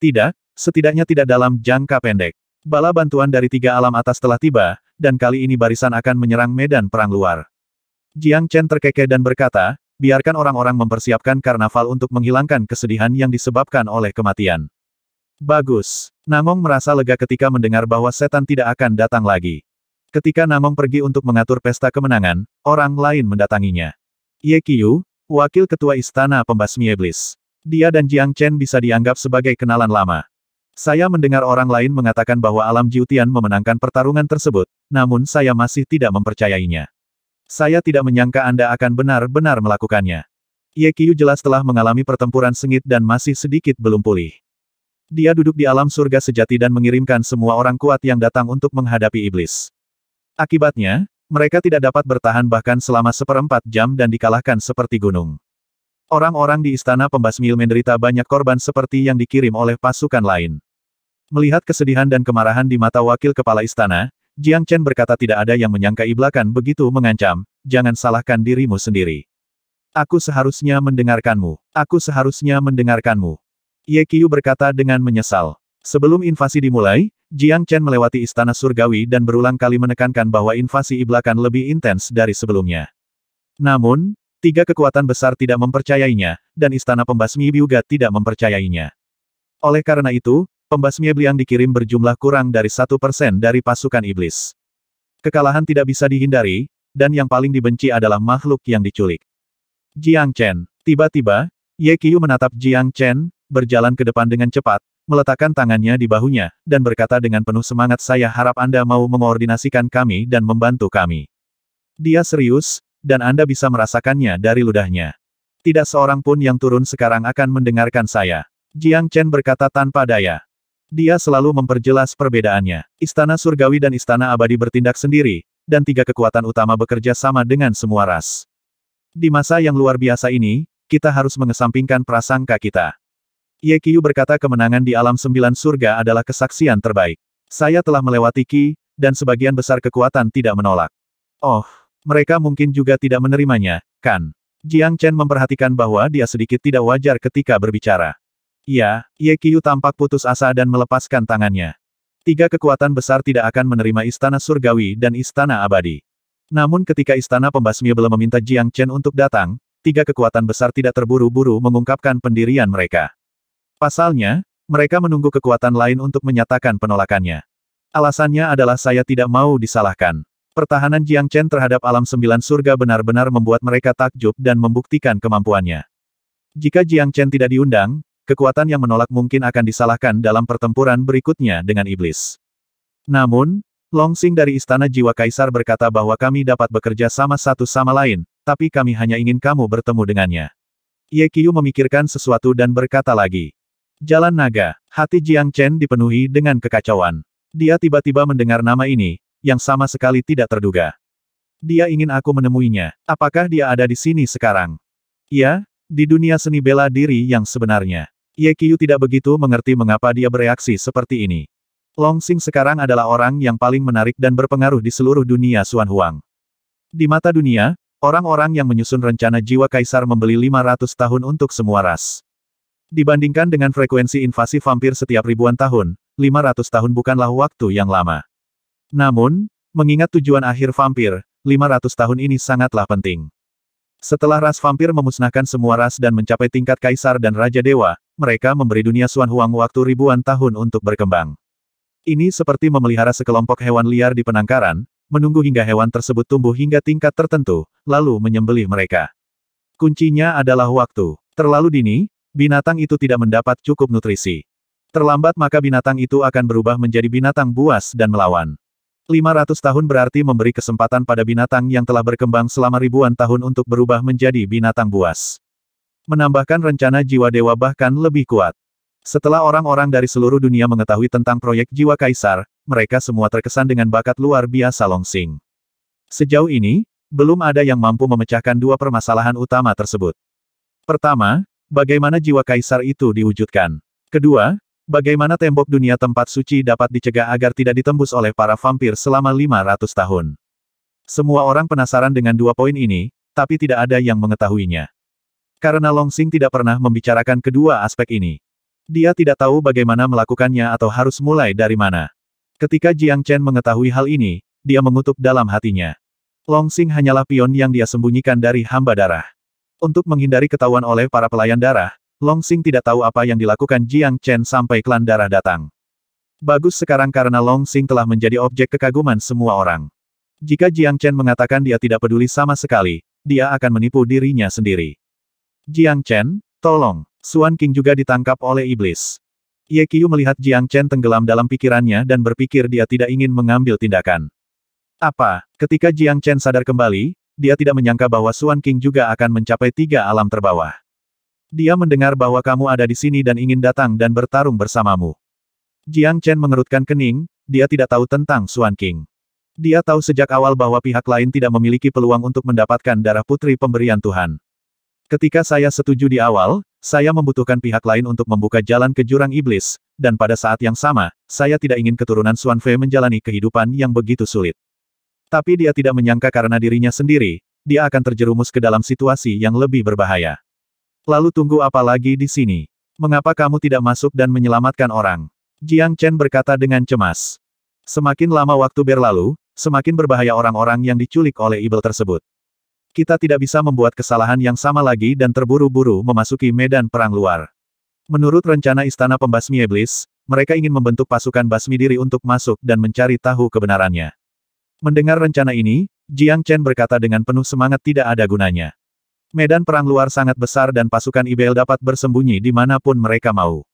Tidak, setidaknya tidak dalam jangka pendek. Bala bantuan dari tiga alam atas telah tiba, dan kali ini barisan akan menyerang medan perang luar. Jiang Chen terkekeh dan berkata, biarkan orang-orang mempersiapkan karnaval untuk menghilangkan kesedihan yang disebabkan oleh kematian. Bagus. Nangong merasa lega ketika mendengar bahwa setan tidak akan datang lagi. Ketika Nangong pergi untuk mengatur pesta kemenangan, orang lain mendatanginya. Ye Qiyu, Wakil Ketua Istana Pembasmi Iblis. Dia dan Jiang Chen bisa dianggap sebagai kenalan lama. Saya mendengar orang lain mengatakan bahwa alam Jiutian memenangkan pertarungan tersebut, namun saya masih tidak mempercayainya. Saya tidak menyangka Anda akan benar-benar melakukannya. Ye Qiu jelas telah mengalami pertempuran sengit dan masih sedikit belum pulih. Dia duduk di alam surga sejati dan mengirimkan semua orang kuat yang datang untuk menghadapi iblis. Akibatnya, mereka tidak dapat bertahan bahkan selama seperempat jam dan dikalahkan seperti gunung. Orang-orang di istana pembasmil menderita banyak korban seperti yang dikirim oleh pasukan lain. Melihat kesedihan dan kemarahan di mata wakil kepala istana, Jiang Chen berkata tidak ada yang menyangka Iblakan begitu mengancam, jangan salahkan dirimu sendiri. Aku seharusnya mendengarkanmu. Aku seharusnya mendengarkanmu. Ye Qiu berkata dengan menyesal. Sebelum invasi dimulai, Jiang Chen melewati istana surgawi dan berulang kali menekankan bahwa invasi iblakan lebih intens dari sebelumnya. Namun, tiga kekuatan besar tidak mempercayainya, dan istana pembasmi Biuga tidak mempercayainya. Oleh karena itu, pembasmi biang dikirim berjumlah kurang dari satu persen dari pasukan iblis. Kekalahan tidak bisa dihindari, dan yang paling dibenci adalah makhluk yang diculik. Jiang Chen, tiba-tiba, Ye Qiu menatap Jiang Chen, berjalan ke depan dengan cepat, meletakkan tangannya di bahunya, dan berkata dengan penuh semangat saya harap Anda mau mengoordinasikan kami dan membantu kami. Dia serius, dan Anda bisa merasakannya dari ludahnya. Tidak seorang pun yang turun sekarang akan mendengarkan saya. Jiang Chen berkata tanpa daya. Dia selalu memperjelas perbedaannya. Istana Surgawi dan Istana Abadi bertindak sendiri, dan tiga kekuatan utama bekerja sama dengan semua ras. Di masa yang luar biasa ini, kita harus mengesampingkan prasangka kita. Ye Qiu berkata kemenangan di alam sembilan surga adalah kesaksian terbaik. Saya telah melewati Qi, dan sebagian besar kekuatan tidak menolak. Oh, mereka mungkin juga tidak menerimanya, kan? Jiang Chen memperhatikan bahwa dia sedikit tidak wajar ketika berbicara. Ya, Ye Qiu tampak putus asa dan melepaskan tangannya. Tiga kekuatan besar tidak akan menerima istana surgawi dan istana abadi. Namun ketika istana pembasmi belum meminta Jiang Chen untuk datang, tiga kekuatan besar tidak terburu-buru mengungkapkan pendirian mereka. Pasalnya, mereka menunggu kekuatan lain untuk menyatakan penolakannya. Alasannya adalah saya tidak mau disalahkan. Pertahanan Jiang Chen terhadap alam sembilan surga benar-benar membuat mereka takjub dan membuktikan kemampuannya. Jika Jiang Chen tidak diundang, kekuatan yang menolak mungkin akan disalahkan dalam pertempuran berikutnya dengan iblis. Namun, Long Xing dari Istana Jiwa Kaisar berkata bahwa kami dapat bekerja sama satu sama lain, tapi kami hanya ingin kamu bertemu dengannya. Ye Qiu memikirkan sesuatu dan berkata lagi, Jalan naga, hati Jiang Chen dipenuhi dengan kekacauan. Dia tiba-tiba mendengar nama ini, yang sama sekali tidak terduga. Dia ingin aku menemuinya. Apakah dia ada di sini sekarang? Ya, di dunia seni bela diri yang sebenarnya. Ye Qiu tidak begitu mengerti mengapa dia bereaksi seperti ini. Long Xing sekarang adalah orang yang paling menarik dan berpengaruh di seluruh dunia Xuan Huang. Di mata dunia, orang-orang yang menyusun rencana jiwa kaisar membeli 500 tahun untuk semua ras. Dibandingkan dengan frekuensi invasi vampir setiap ribuan tahun, 500 tahun bukanlah waktu yang lama. Namun, mengingat tujuan akhir vampir, 500 tahun ini sangatlah penting. Setelah ras vampir memusnahkan semua ras dan mencapai tingkat kaisar dan raja dewa, mereka memberi dunia Suan Huang waktu ribuan tahun untuk berkembang. Ini seperti memelihara sekelompok hewan liar di penangkaran, menunggu hingga hewan tersebut tumbuh hingga tingkat tertentu, lalu menyembelih mereka. Kuncinya adalah waktu. Terlalu dini, Binatang itu tidak mendapat cukup nutrisi. Terlambat maka binatang itu akan berubah menjadi binatang buas dan melawan. 500 tahun berarti memberi kesempatan pada binatang yang telah berkembang selama ribuan tahun untuk berubah menjadi binatang buas. Menambahkan rencana jiwa dewa bahkan lebih kuat. Setelah orang-orang dari seluruh dunia mengetahui tentang proyek jiwa kaisar, mereka semua terkesan dengan bakat luar biasa Longsing. Sejauh ini, belum ada yang mampu memecahkan dua permasalahan utama tersebut. Pertama, Bagaimana jiwa kaisar itu diwujudkan? Kedua, bagaimana tembok dunia tempat suci dapat dicegah agar tidak ditembus oleh para vampir selama 500 tahun? Semua orang penasaran dengan dua poin ini, tapi tidak ada yang mengetahuinya. Karena Long Longsing tidak pernah membicarakan kedua aspek ini. Dia tidak tahu bagaimana melakukannya atau harus mulai dari mana. Ketika Jiang Chen mengetahui hal ini, dia mengutuk dalam hatinya. Long Longsing hanyalah pion yang dia sembunyikan dari hamba darah. Untuk menghindari ketahuan oleh para pelayan darah, Long Xing tidak tahu apa yang dilakukan Jiang Chen sampai klan darah datang. Bagus sekarang karena Long Xing telah menjadi objek kekaguman semua orang. Jika Jiang Chen mengatakan dia tidak peduli sama sekali, dia akan menipu dirinya sendiri. Jiang Chen, tolong. Suan King juga ditangkap oleh iblis. Ye Qiu melihat Jiang Chen tenggelam dalam pikirannya dan berpikir dia tidak ingin mengambil tindakan. Apa? Ketika Jiang Chen sadar kembali, dia tidak menyangka bahwa Suan King juga akan mencapai tiga alam terbawah. Dia mendengar bahwa kamu ada di sini dan ingin datang dan bertarung bersamamu. Jiang Chen mengerutkan kening, dia tidak tahu tentang Suan King. Dia tahu sejak awal bahwa pihak lain tidak memiliki peluang untuk mendapatkan darah putri pemberian Tuhan. Ketika saya setuju di awal, saya membutuhkan pihak lain untuk membuka jalan ke jurang iblis, dan pada saat yang sama, saya tidak ingin keturunan Suan Fei menjalani kehidupan yang begitu sulit. Tapi dia tidak menyangka karena dirinya sendiri, dia akan terjerumus ke dalam situasi yang lebih berbahaya. Lalu tunggu apa lagi di sini? Mengapa kamu tidak masuk dan menyelamatkan orang? Jiang Chen berkata dengan cemas. Semakin lama waktu berlalu, semakin berbahaya orang-orang yang diculik oleh Ibel tersebut. Kita tidak bisa membuat kesalahan yang sama lagi dan terburu-buru memasuki medan perang luar. Menurut rencana Istana Pembasmi Iblis, mereka ingin membentuk pasukan basmi diri untuk masuk dan mencari tahu kebenarannya. Mendengar rencana ini, Jiang Chen berkata dengan penuh semangat tidak ada gunanya. Medan perang luar sangat besar dan pasukan IBL dapat bersembunyi di dimanapun mereka mau.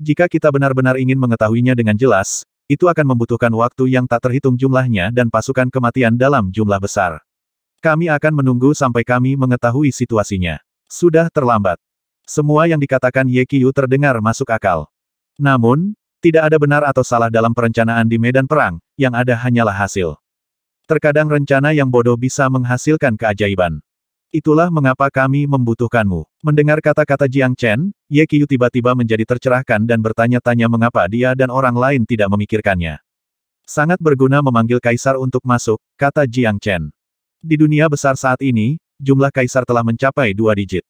Jika kita benar-benar ingin mengetahuinya dengan jelas, itu akan membutuhkan waktu yang tak terhitung jumlahnya dan pasukan kematian dalam jumlah besar. Kami akan menunggu sampai kami mengetahui situasinya. Sudah terlambat. Semua yang dikatakan Ye Qiu terdengar masuk akal. Namun, tidak ada benar atau salah dalam perencanaan di medan perang, yang ada hanyalah hasil. Terkadang rencana yang bodoh bisa menghasilkan keajaiban. Itulah mengapa kami membutuhkanmu. Mendengar kata-kata Jiang Chen, Ye Qiu tiba-tiba menjadi tercerahkan dan bertanya-tanya mengapa dia dan orang lain tidak memikirkannya. Sangat berguna memanggil kaisar untuk masuk, kata Jiang Chen. Di dunia besar saat ini, jumlah kaisar telah mencapai dua digit.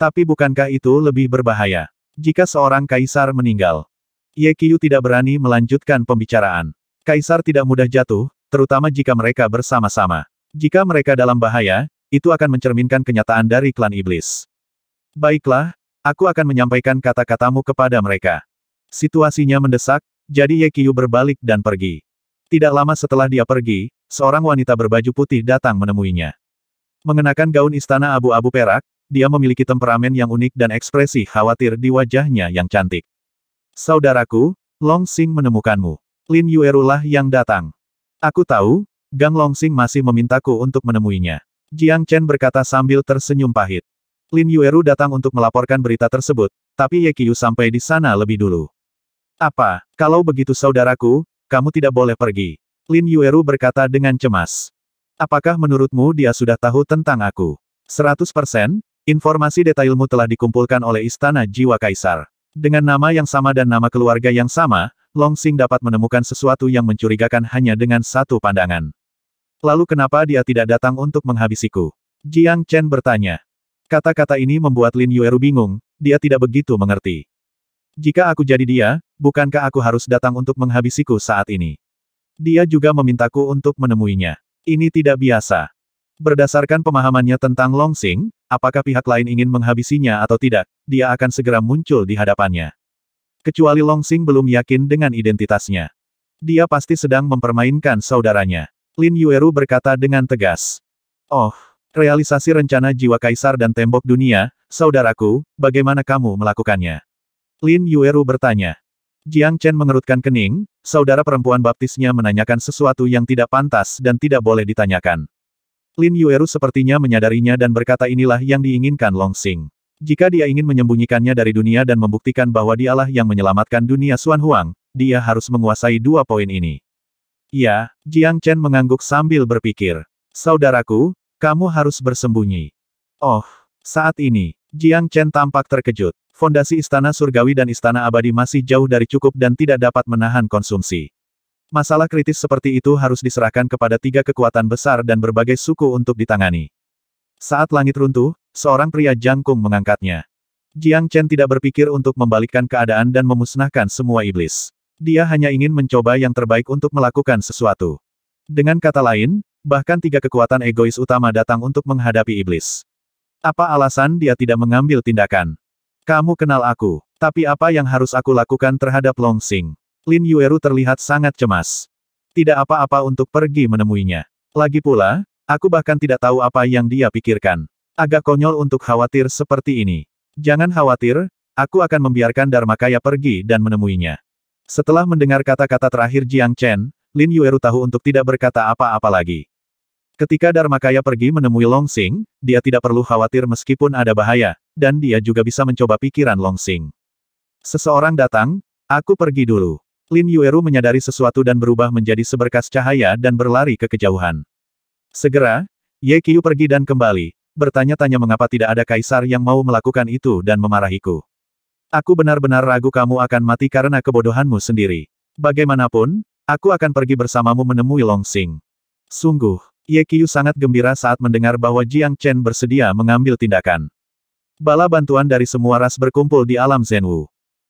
Tapi bukankah itu lebih berbahaya? Jika seorang kaisar meninggal, Ye Qiu tidak berani melanjutkan pembicaraan. Kaisar tidak mudah jatuh, terutama jika mereka bersama-sama. Jika mereka dalam bahaya, itu akan mencerminkan kenyataan dari klan iblis. Baiklah, aku akan menyampaikan kata-katamu kepada mereka. Situasinya mendesak, jadi Ye berbalik dan pergi. Tidak lama setelah dia pergi, seorang wanita berbaju putih datang menemuinya. Mengenakan gaun istana abu-abu perak, dia memiliki temperamen yang unik dan ekspresi khawatir di wajahnya yang cantik. Saudaraku, Long Xing menemukanmu. Lin Yueru lah yang datang. Aku tahu, Gang Longsing masih memintaku untuk menemuinya. Jiang Chen berkata sambil tersenyum pahit. Lin Yueru datang untuk melaporkan berita tersebut, tapi Ye Qiu sampai di sana lebih dulu. Apa, kalau begitu saudaraku, kamu tidak boleh pergi. Lin Yueru berkata dengan cemas. Apakah menurutmu dia sudah tahu tentang aku? 100 informasi detailmu telah dikumpulkan oleh Istana Jiwa Kaisar. Dengan nama yang sama dan nama keluarga yang sama, Long Xing dapat menemukan sesuatu yang mencurigakan hanya dengan satu pandangan. Lalu kenapa dia tidak datang untuk menghabisiku? Jiang Chen bertanya. Kata-kata ini membuat Lin Yueru bingung, dia tidak begitu mengerti. Jika aku jadi dia, bukankah aku harus datang untuk menghabisiku saat ini? Dia juga memintaku untuk menemuinya. Ini tidak biasa. Berdasarkan pemahamannya tentang Long Xing, apakah pihak lain ingin menghabisinya atau tidak, dia akan segera muncul di hadapannya. Kecuali Long Xing belum yakin dengan identitasnya. Dia pasti sedang mempermainkan saudaranya. Lin Yueru berkata dengan tegas. Oh, realisasi rencana jiwa kaisar dan tembok dunia, saudaraku, bagaimana kamu melakukannya? Lin Yueru bertanya. Jiang Chen mengerutkan kening, saudara perempuan baptisnya menanyakan sesuatu yang tidak pantas dan tidak boleh ditanyakan. Lin Yueru sepertinya menyadarinya dan berkata inilah yang diinginkan Long Xing. Jika dia ingin menyembunyikannya dari dunia dan membuktikan bahwa dialah yang menyelamatkan dunia Xuan Huang, dia harus menguasai dua poin ini. Ya, Jiang Chen mengangguk sambil berpikir. Saudaraku, kamu harus bersembunyi. Oh, saat ini, Jiang Chen tampak terkejut. Fondasi Istana Surgawi dan Istana Abadi masih jauh dari cukup dan tidak dapat menahan konsumsi. Masalah kritis seperti itu harus diserahkan kepada tiga kekuatan besar dan berbagai suku untuk ditangani. Saat langit runtuh, seorang pria jangkung mengangkatnya. Jiang Chen tidak berpikir untuk membalikkan keadaan dan memusnahkan semua iblis. Dia hanya ingin mencoba yang terbaik untuk melakukan sesuatu. Dengan kata lain, bahkan tiga kekuatan egois utama datang untuk menghadapi iblis. Apa alasan dia tidak mengambil tindakan? Kamu kenal aku, tapi apa yang harus aku lakukan terhadap Long Sing? Lin Yueru terlihat sangat cemas. Tidak apa-apa untuk pergi menemuinya. Lagi pula, aku bahkan tidak tahu apa yang dia pikirkan. Agak konyol untuk khawatir seperti ini. Jangan khawatir, aku akan membiarkan Dharma Kaya pergi dan menemuinya. Setelah mendengar kata-kata terakhir Jiang Chen, Lin Yueru tahu untuk tidak berkata apa-apa lagi. Ketika Dharma Kaya pergi menemui Long Sing, dia tidak perlu khawatir meskipun ada bahaya, dan dia juga bisa mencoba pikiran Long Sing. Seseorang datang, aku pergi dulu. Lin Yueru menyadari sesuatu dan berubah menjadi seberkas cahaya dan berlari ke kejauhan. Segera, Ye Qiu pergi dan kembali, bertanya-tanya mengapa tidak ada kaisar yang mau melakukan itu dan memarahiku. Aku benar-benar ragu kamu akan mati karena kebodohanmu sendiri. Bagaimanapun, aku akan pergi bersamamu menemui Long Xing. Sungguh, Ye Qiu sangat gembira saat mendengar bahwa Jiang Chen bersedia mengambil tindakan. Bala bantuan dari semua ras berkumpul di alam Zenwu.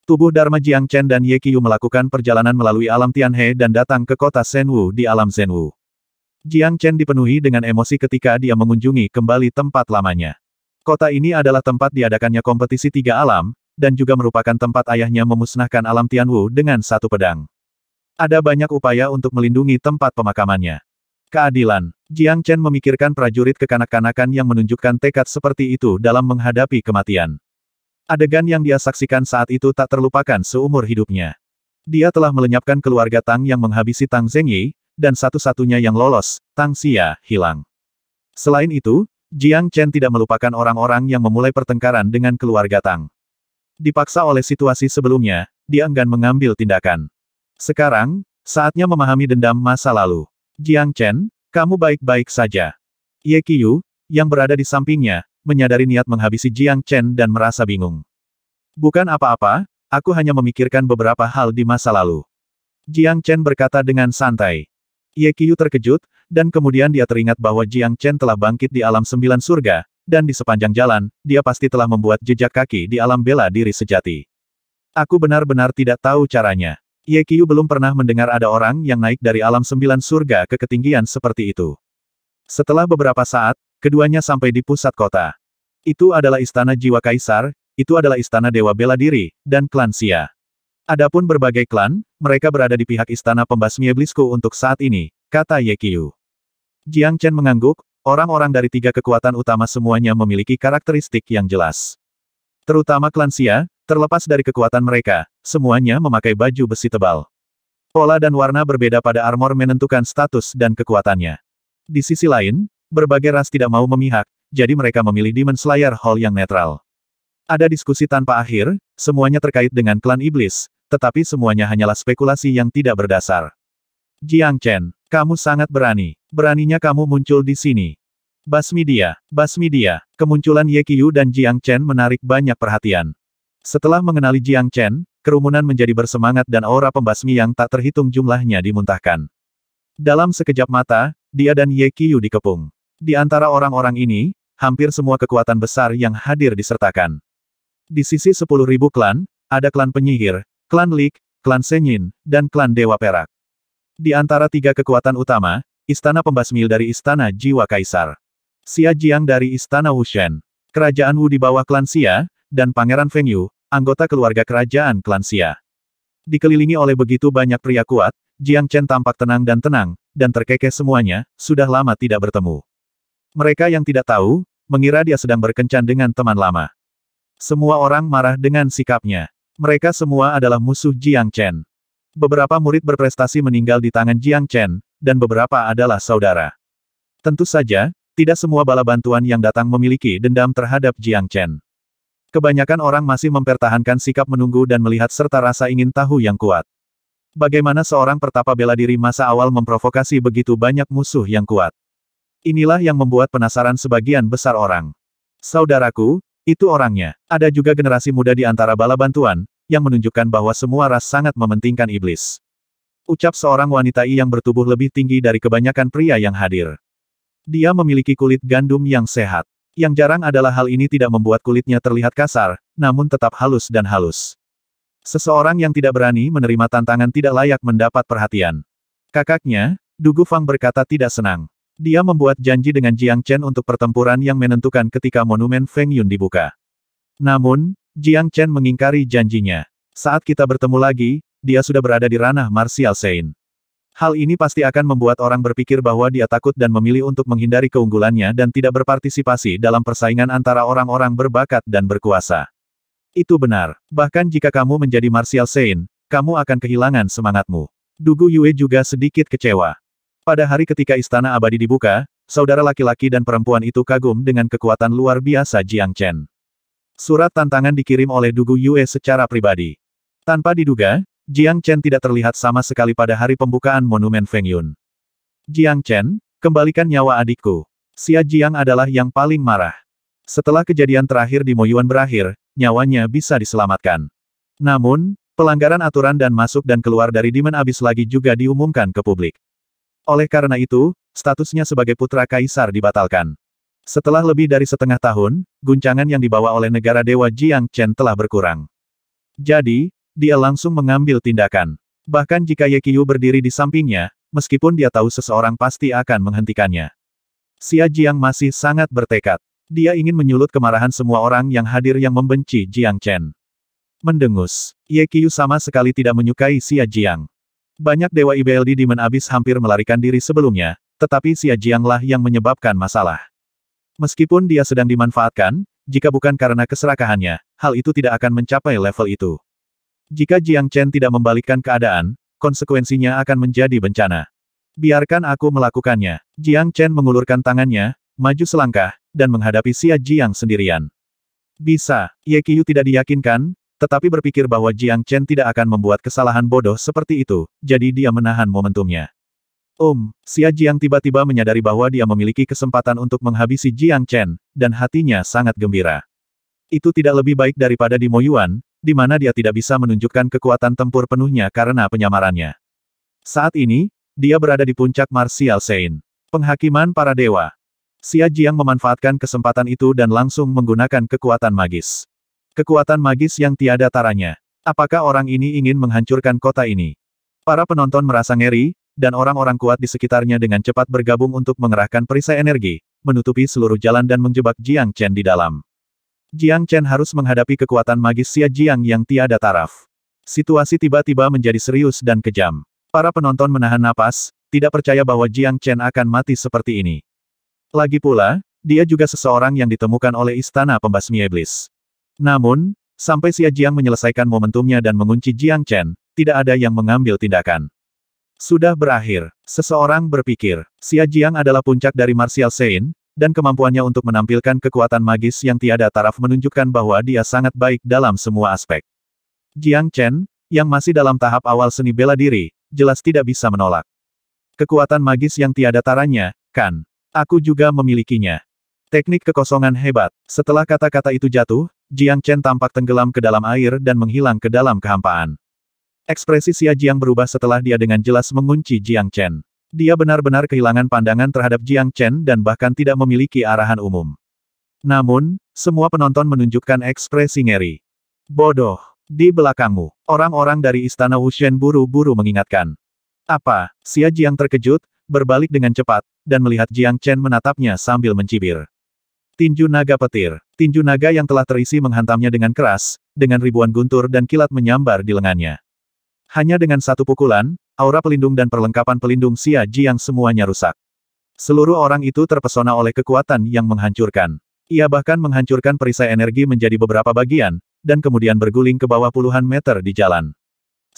Tubuh Dharma Jiang Chen dan Ye Qiu melakukan perjalanan melalui alam Tianhe dan datang ke kota Senwu di alam Zenwu. Jiang Chen dipenuhi dengan emosi ketika dia mengunjungi kembali tempat lamanya. Kota ini adalah tempat diadakannya kompetisi tiga alam, dan juga merupakan tempat ayahnya memusnahkan alam Tianwu dengan satu pedang. Ada banyak upaya untuk melindungi tempat pemakamannya. Keadilan, Jiang Chen memikirkan prajurit kekanak-kanakan yang menunjukkan tekad seperti itu dalam menghadapi kematian. Adegan yang dia saksikan saat itu tak terlupakan seumur hidupnya. Dia telah melenyapkan keluarga Tang yang menghabisi Tang Zhengyi, dan satu-satunya yang lolos, Tang Xia, hilang. Selain itu, Jiang Chen tidak melupakan orang-orang yang memulai pertengkaran dengan keluarga Tang. Dipaksa oleh situasi sebelumnya, dia enggan mengambil tindakan. Sekarang, saatnya memahami dendam masa lalu. Jiang Chen, kamu baik-baik saja. Ye Qiu, yang berada di sampingnya, menyadari niat menghabisi Jiang Chen dan merasa bingung. Bukan apa-apa, aku hanya memikirkan beberapa hal di masa lalu. Jiang Chen berkata dengan santai. Ye Qiyu terkejut, dan kemudian dia teringat bahwa Jiang Chen telah bangkit di alam sembilan surga, dan di sepanjang jalan, dia pasti telah membuat jejak kaki di alam bela diri sejati. Aku benar-benar tidak tahu caranya. Ye Qiyu belum pernah mendengar ada orang yang naik dari alam sembilan surga ke ketinggian seperti itu. Setelah beberapa saat, keduanya sampai di pusat kota. Itu adalah istana jiwa kaisar, itu adalah istana dewa bela diri, dan klan Xia. Adapun berbagai klan, mereka berada di pihak istana pembasmi iblisku untuk saat ini, kata Ye Qiu. Jiang Chen mengangguk, orang-orang dari tiga kekuatan utama semuanya memiliki karakteristik yang jelas. Terutama klan Xia, terlepas dari kekuatan mereka, semuanya memakai baju besi tebal. Pola dan warna berbeda pada armor menentukan status dan kekuatannya. Di sisi lain, berbagai ras tidak mau memihak, jadi mereka memilih Demon Slayer Hall yang netral. Ada diskusi tanpa akhir, semuanya terkait dengan klan iblis, tetapi semuanya hanyalah spekulasi yang tidak berdasar. Jiang Chen, kamu sangat berani. Beraninya kamu muncul di sini. Basmi dia, basmi dia. Kemunculan Ye Qiu dan Jiang Chen menarik banyak perhatian. Setelah mengenali Jiang Chen, kerumunan menjadi bersemangat dan aura pembasmi yang tak terhitung jumlahnya dimuntahkan. Dalam sekejap mata, dia dan Ye Qiu dikepung. Di antara orang-orang ini, hampir semua kekuatan besar yang hadir disertakan. Di sisi 10.000 klan, ada klan penyihir, Klan Lik, Klan Senyin, dan Klan Dewa Perak. Di antara tiga kekuatan utama, Istana Pembasmil dari Istana Jiwa Kaisar. Xia Jiang dari Istana Wushen. Kerajaan Wu di bawah klan Xia, dan Pangeran Feng Yu, anggota keluarga kerajaan klan Xia. Dikelilingi oleh begitu banyak pria kuat, Jiang Chen tampak tenang dan tenang, dan terkekeh semuanya, sudah lama tidak bertemu. Mereka yang tidak tahu, mengira dia sedang berkencan dengan teman lama. Semua orang marah dengan sikapnya. Mereka semua adalah musuh Jiang Chen. Beberapa murid berprestasi meninggal di tangan Jiang Chen, dan beberapa adalah saudara. Tentu saja, tidak semua bala bantuan yang datang memiliki dendam terhadap Jiang Chen. Kebanyakan orang masih mempertahankan sikap menunggu dan melihat serta rasa ingin tahu yang kuat. Bagaimana seorang pertapa bela diri masa awal memprovokasi begitu banyak musuh yang kuat. Inilah yang membuat penasaran sebagian besar orang. Saudaraku, itu orangnya. Ada juga generasi muda di antara bala bantuan, yang menunjukkan bahwa semua ras sangat mementingkan iblis. Ucap seorang wanita I yang bertubuh lebih tinggi dari kebanyakan pria yang hadir. Dia memiliki kulit gandum yang sehat. Yang jarang adalah hal ini tidak membuat kulitnya terlihat kasar, namun tetap halus dan halus. Seseorang yang tidak berani menerima tantangan tidak layak mendapat perhatian. Kakaknya, Dugu Fang berkata tidak senang. Dia membuat janji dengan Jiang Chen untuk pertempuran yang menentukan ketika monumen Feng Yun dibuka. Namun, Jiang Chen mengingkari janjinya. Saat kita bertemu lagi, dia sudah berada di ranah Martial Sein. Hal ini pasti akan membuat orang berpikir bahwa dia takut dan memilih untuk menghindari keunggulannya dan tidak berpartisipasi dalam persaingan antara orang-orang berbakat dan berkuasa. Itu benar. Bahkan jika kamu menjadi Martial Sein, kamu akan kehilangan semangatmu. Dugu Yue juga sedikit kecewa. Pada hari ketika istana abadi dibuka, saudara laki-laki dan perempuan itu kagum dengan kekuatan luar biasa Jiang Chen. Surat tantangan dikirim oleh Dugu Yue secara pribadi. Tanpa diduga, Jiang Chen tidak terlihat sama sekali pada hari pembukaan Monumen Feng Yun. Jiang Chen, kembalikan nyawa adikku. Xia Jiang adalah yang paling marah. Setelah kejadian terakhir di Moyuan berakhir, nyawanya bisa diselamatkan. Namun, pelanggaran aturan dan masuk dan keluar dari Demon Abyss lagi juga diumumkan ke publik. Oleh karena itu, statusnya sebagai putra kaisar dibatalkan. Setelah lebih dari setengah tahun, guncangan yang dibawa oleh negara Dewa Jiang Chen telah berkurang. Jadi, dia langsung mengambil tindakan. Bahkan jika Ye Qiu berdiri di sampingnya, meskipun dia tahu seseorang pasti akan menghentikannya. Xia Jiang masih sangat bertekad. Dia ingin menyulut kemarahan semua orang yang hadir yang membenci Jiang Chen. Mendengus, Ye Qiu sama sekali tidak menyukai Xia Jiang. Banyak dewa ibl di Demon Menabis hampir melarikan diri sebelumnya, tetapi Xia Jianglah yang menyebabkan masalah. Meskipun dia sedang dimanfaatkan, jika bukan karena keserakahannya, hal itu tidak akan mencapai level itu. Jika Jiang Chen tidak membalikkan keadaan, konsekuensinya akan menjadi bencana. Biarkan aku melakukannya. Jiang Chen mengulurkan tangannya, maju selangkah, dan menghadapi Xia Jiang sendirian. Bisa, Ye Qiu tidak diyakinkan, tetapi berpikir bahwa Jiang Chen tidak akan membuat kesalahan bodoh seperti itu, jadi dia menahan momentumnya. um, Xia Jiang tiba-tiba menyadari bahwa dia memiliki kesempatan untuk menghabisi Jiang Chen, dan hatinya sangat gembira. Itu tidak lebih baik daripada di Moyuan, di mana dia tidak bisa menunjukkan kekuatan tempur penuhnya karena penyamarannya. Saat ini, dia berada di puncak Martial Sein. Penghakiman para dewa. Xia Jiang memanfaatkan kesempatan itu dan langsung menggunakan kekuatan magis. Kekuatan magis yang tiada taranya. Apakah orang ini ingin menghancurkan kota ini? Para penonton merasa ngeri, dan orang-orang kuat di sekitarnya dengan cepat bergabung untuk mengerahkan perisai energi, menutupi seluruh jalan dan menjebak Jiang Chen di dalam. Jiang Chen harus menghadapi kekuatan magis Xia Jiang yang tiada taraf. Situasi tiba-tiba menjadi serius dan kejam. Para penonton menahan napas, tidak percaya bahwa Jiang Chen akan mati seperti ini. Lagi pula, dia juga seseorang yang ditemukan oleh Istana Pembasmi Iblis. Namun, sampai Xia Jiang menyelesaikan momentumnya dan mengunci Jiang Chen, tidak ada yang mengambil tindakan. Sudah berakhir, seseorang berpikir, Xia Jiang adalah puncak dari Martial Sein, dan kemampuannya untuk menampilkan kekuatan magis yang tiada taraf menunjukkan bahwa dia sangat baik dalam semua aspek. Jiang Chen, yang masih dalam tahap awal seni bela diri, jelas tidak bisa menolak. Kekuatan magis yang tiada taranya, kan? Aku juga memilikinya. Teknik kekosongan hebat. Setelah kata-kata itu jatuh, Jiang Chen tampak tenggelam ke dalam air dan menghilang ke dalam kehampaan. Ekspresi Xia Jiang berubah setelah dia dengan jelas mengunci Jiang Chen. Dia benar-benar kehilangan pandangan terhadap Jiang Chen dan bahkan tidak memiliki arahan umum. Namun, semua penonton menunjukkan ekspresi ngeri. Bodoh. Di belakangmu, orang-orang dari Istana Wuxian buru-buru mengingatkan. Apa? Xia Jiang terkejut, berbalik dengan cepat, dan melihat Jiang Chen menatapnya sambil mencibir. Tinju naga petir. Tinju naga yang telah terisi menghantamnya dengan keras, dengan ribuan guntur dan kilat menyambar di lengannya. Hanya dengan satu pukulan, aura pelindung dan perlengkapan pelindung Xia Ji yang semuanya rusak. Seluruh orang itu terpesona oleh kekuatan yang menghancurkan. Ia bahkan menghancurkan perisai energi menjadi beberapa bagian, dan kemudian berguling ke bawah puluhan meter di jalan.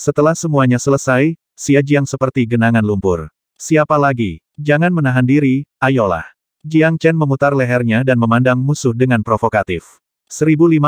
Setelah semuanya selesai, Xia yang seperti genangan lumpur. Siapa lagi? Jangan menahan diri, ayolah. Jiang Chen memutar lehernya dan memandang musuh dengan provokatif. 1590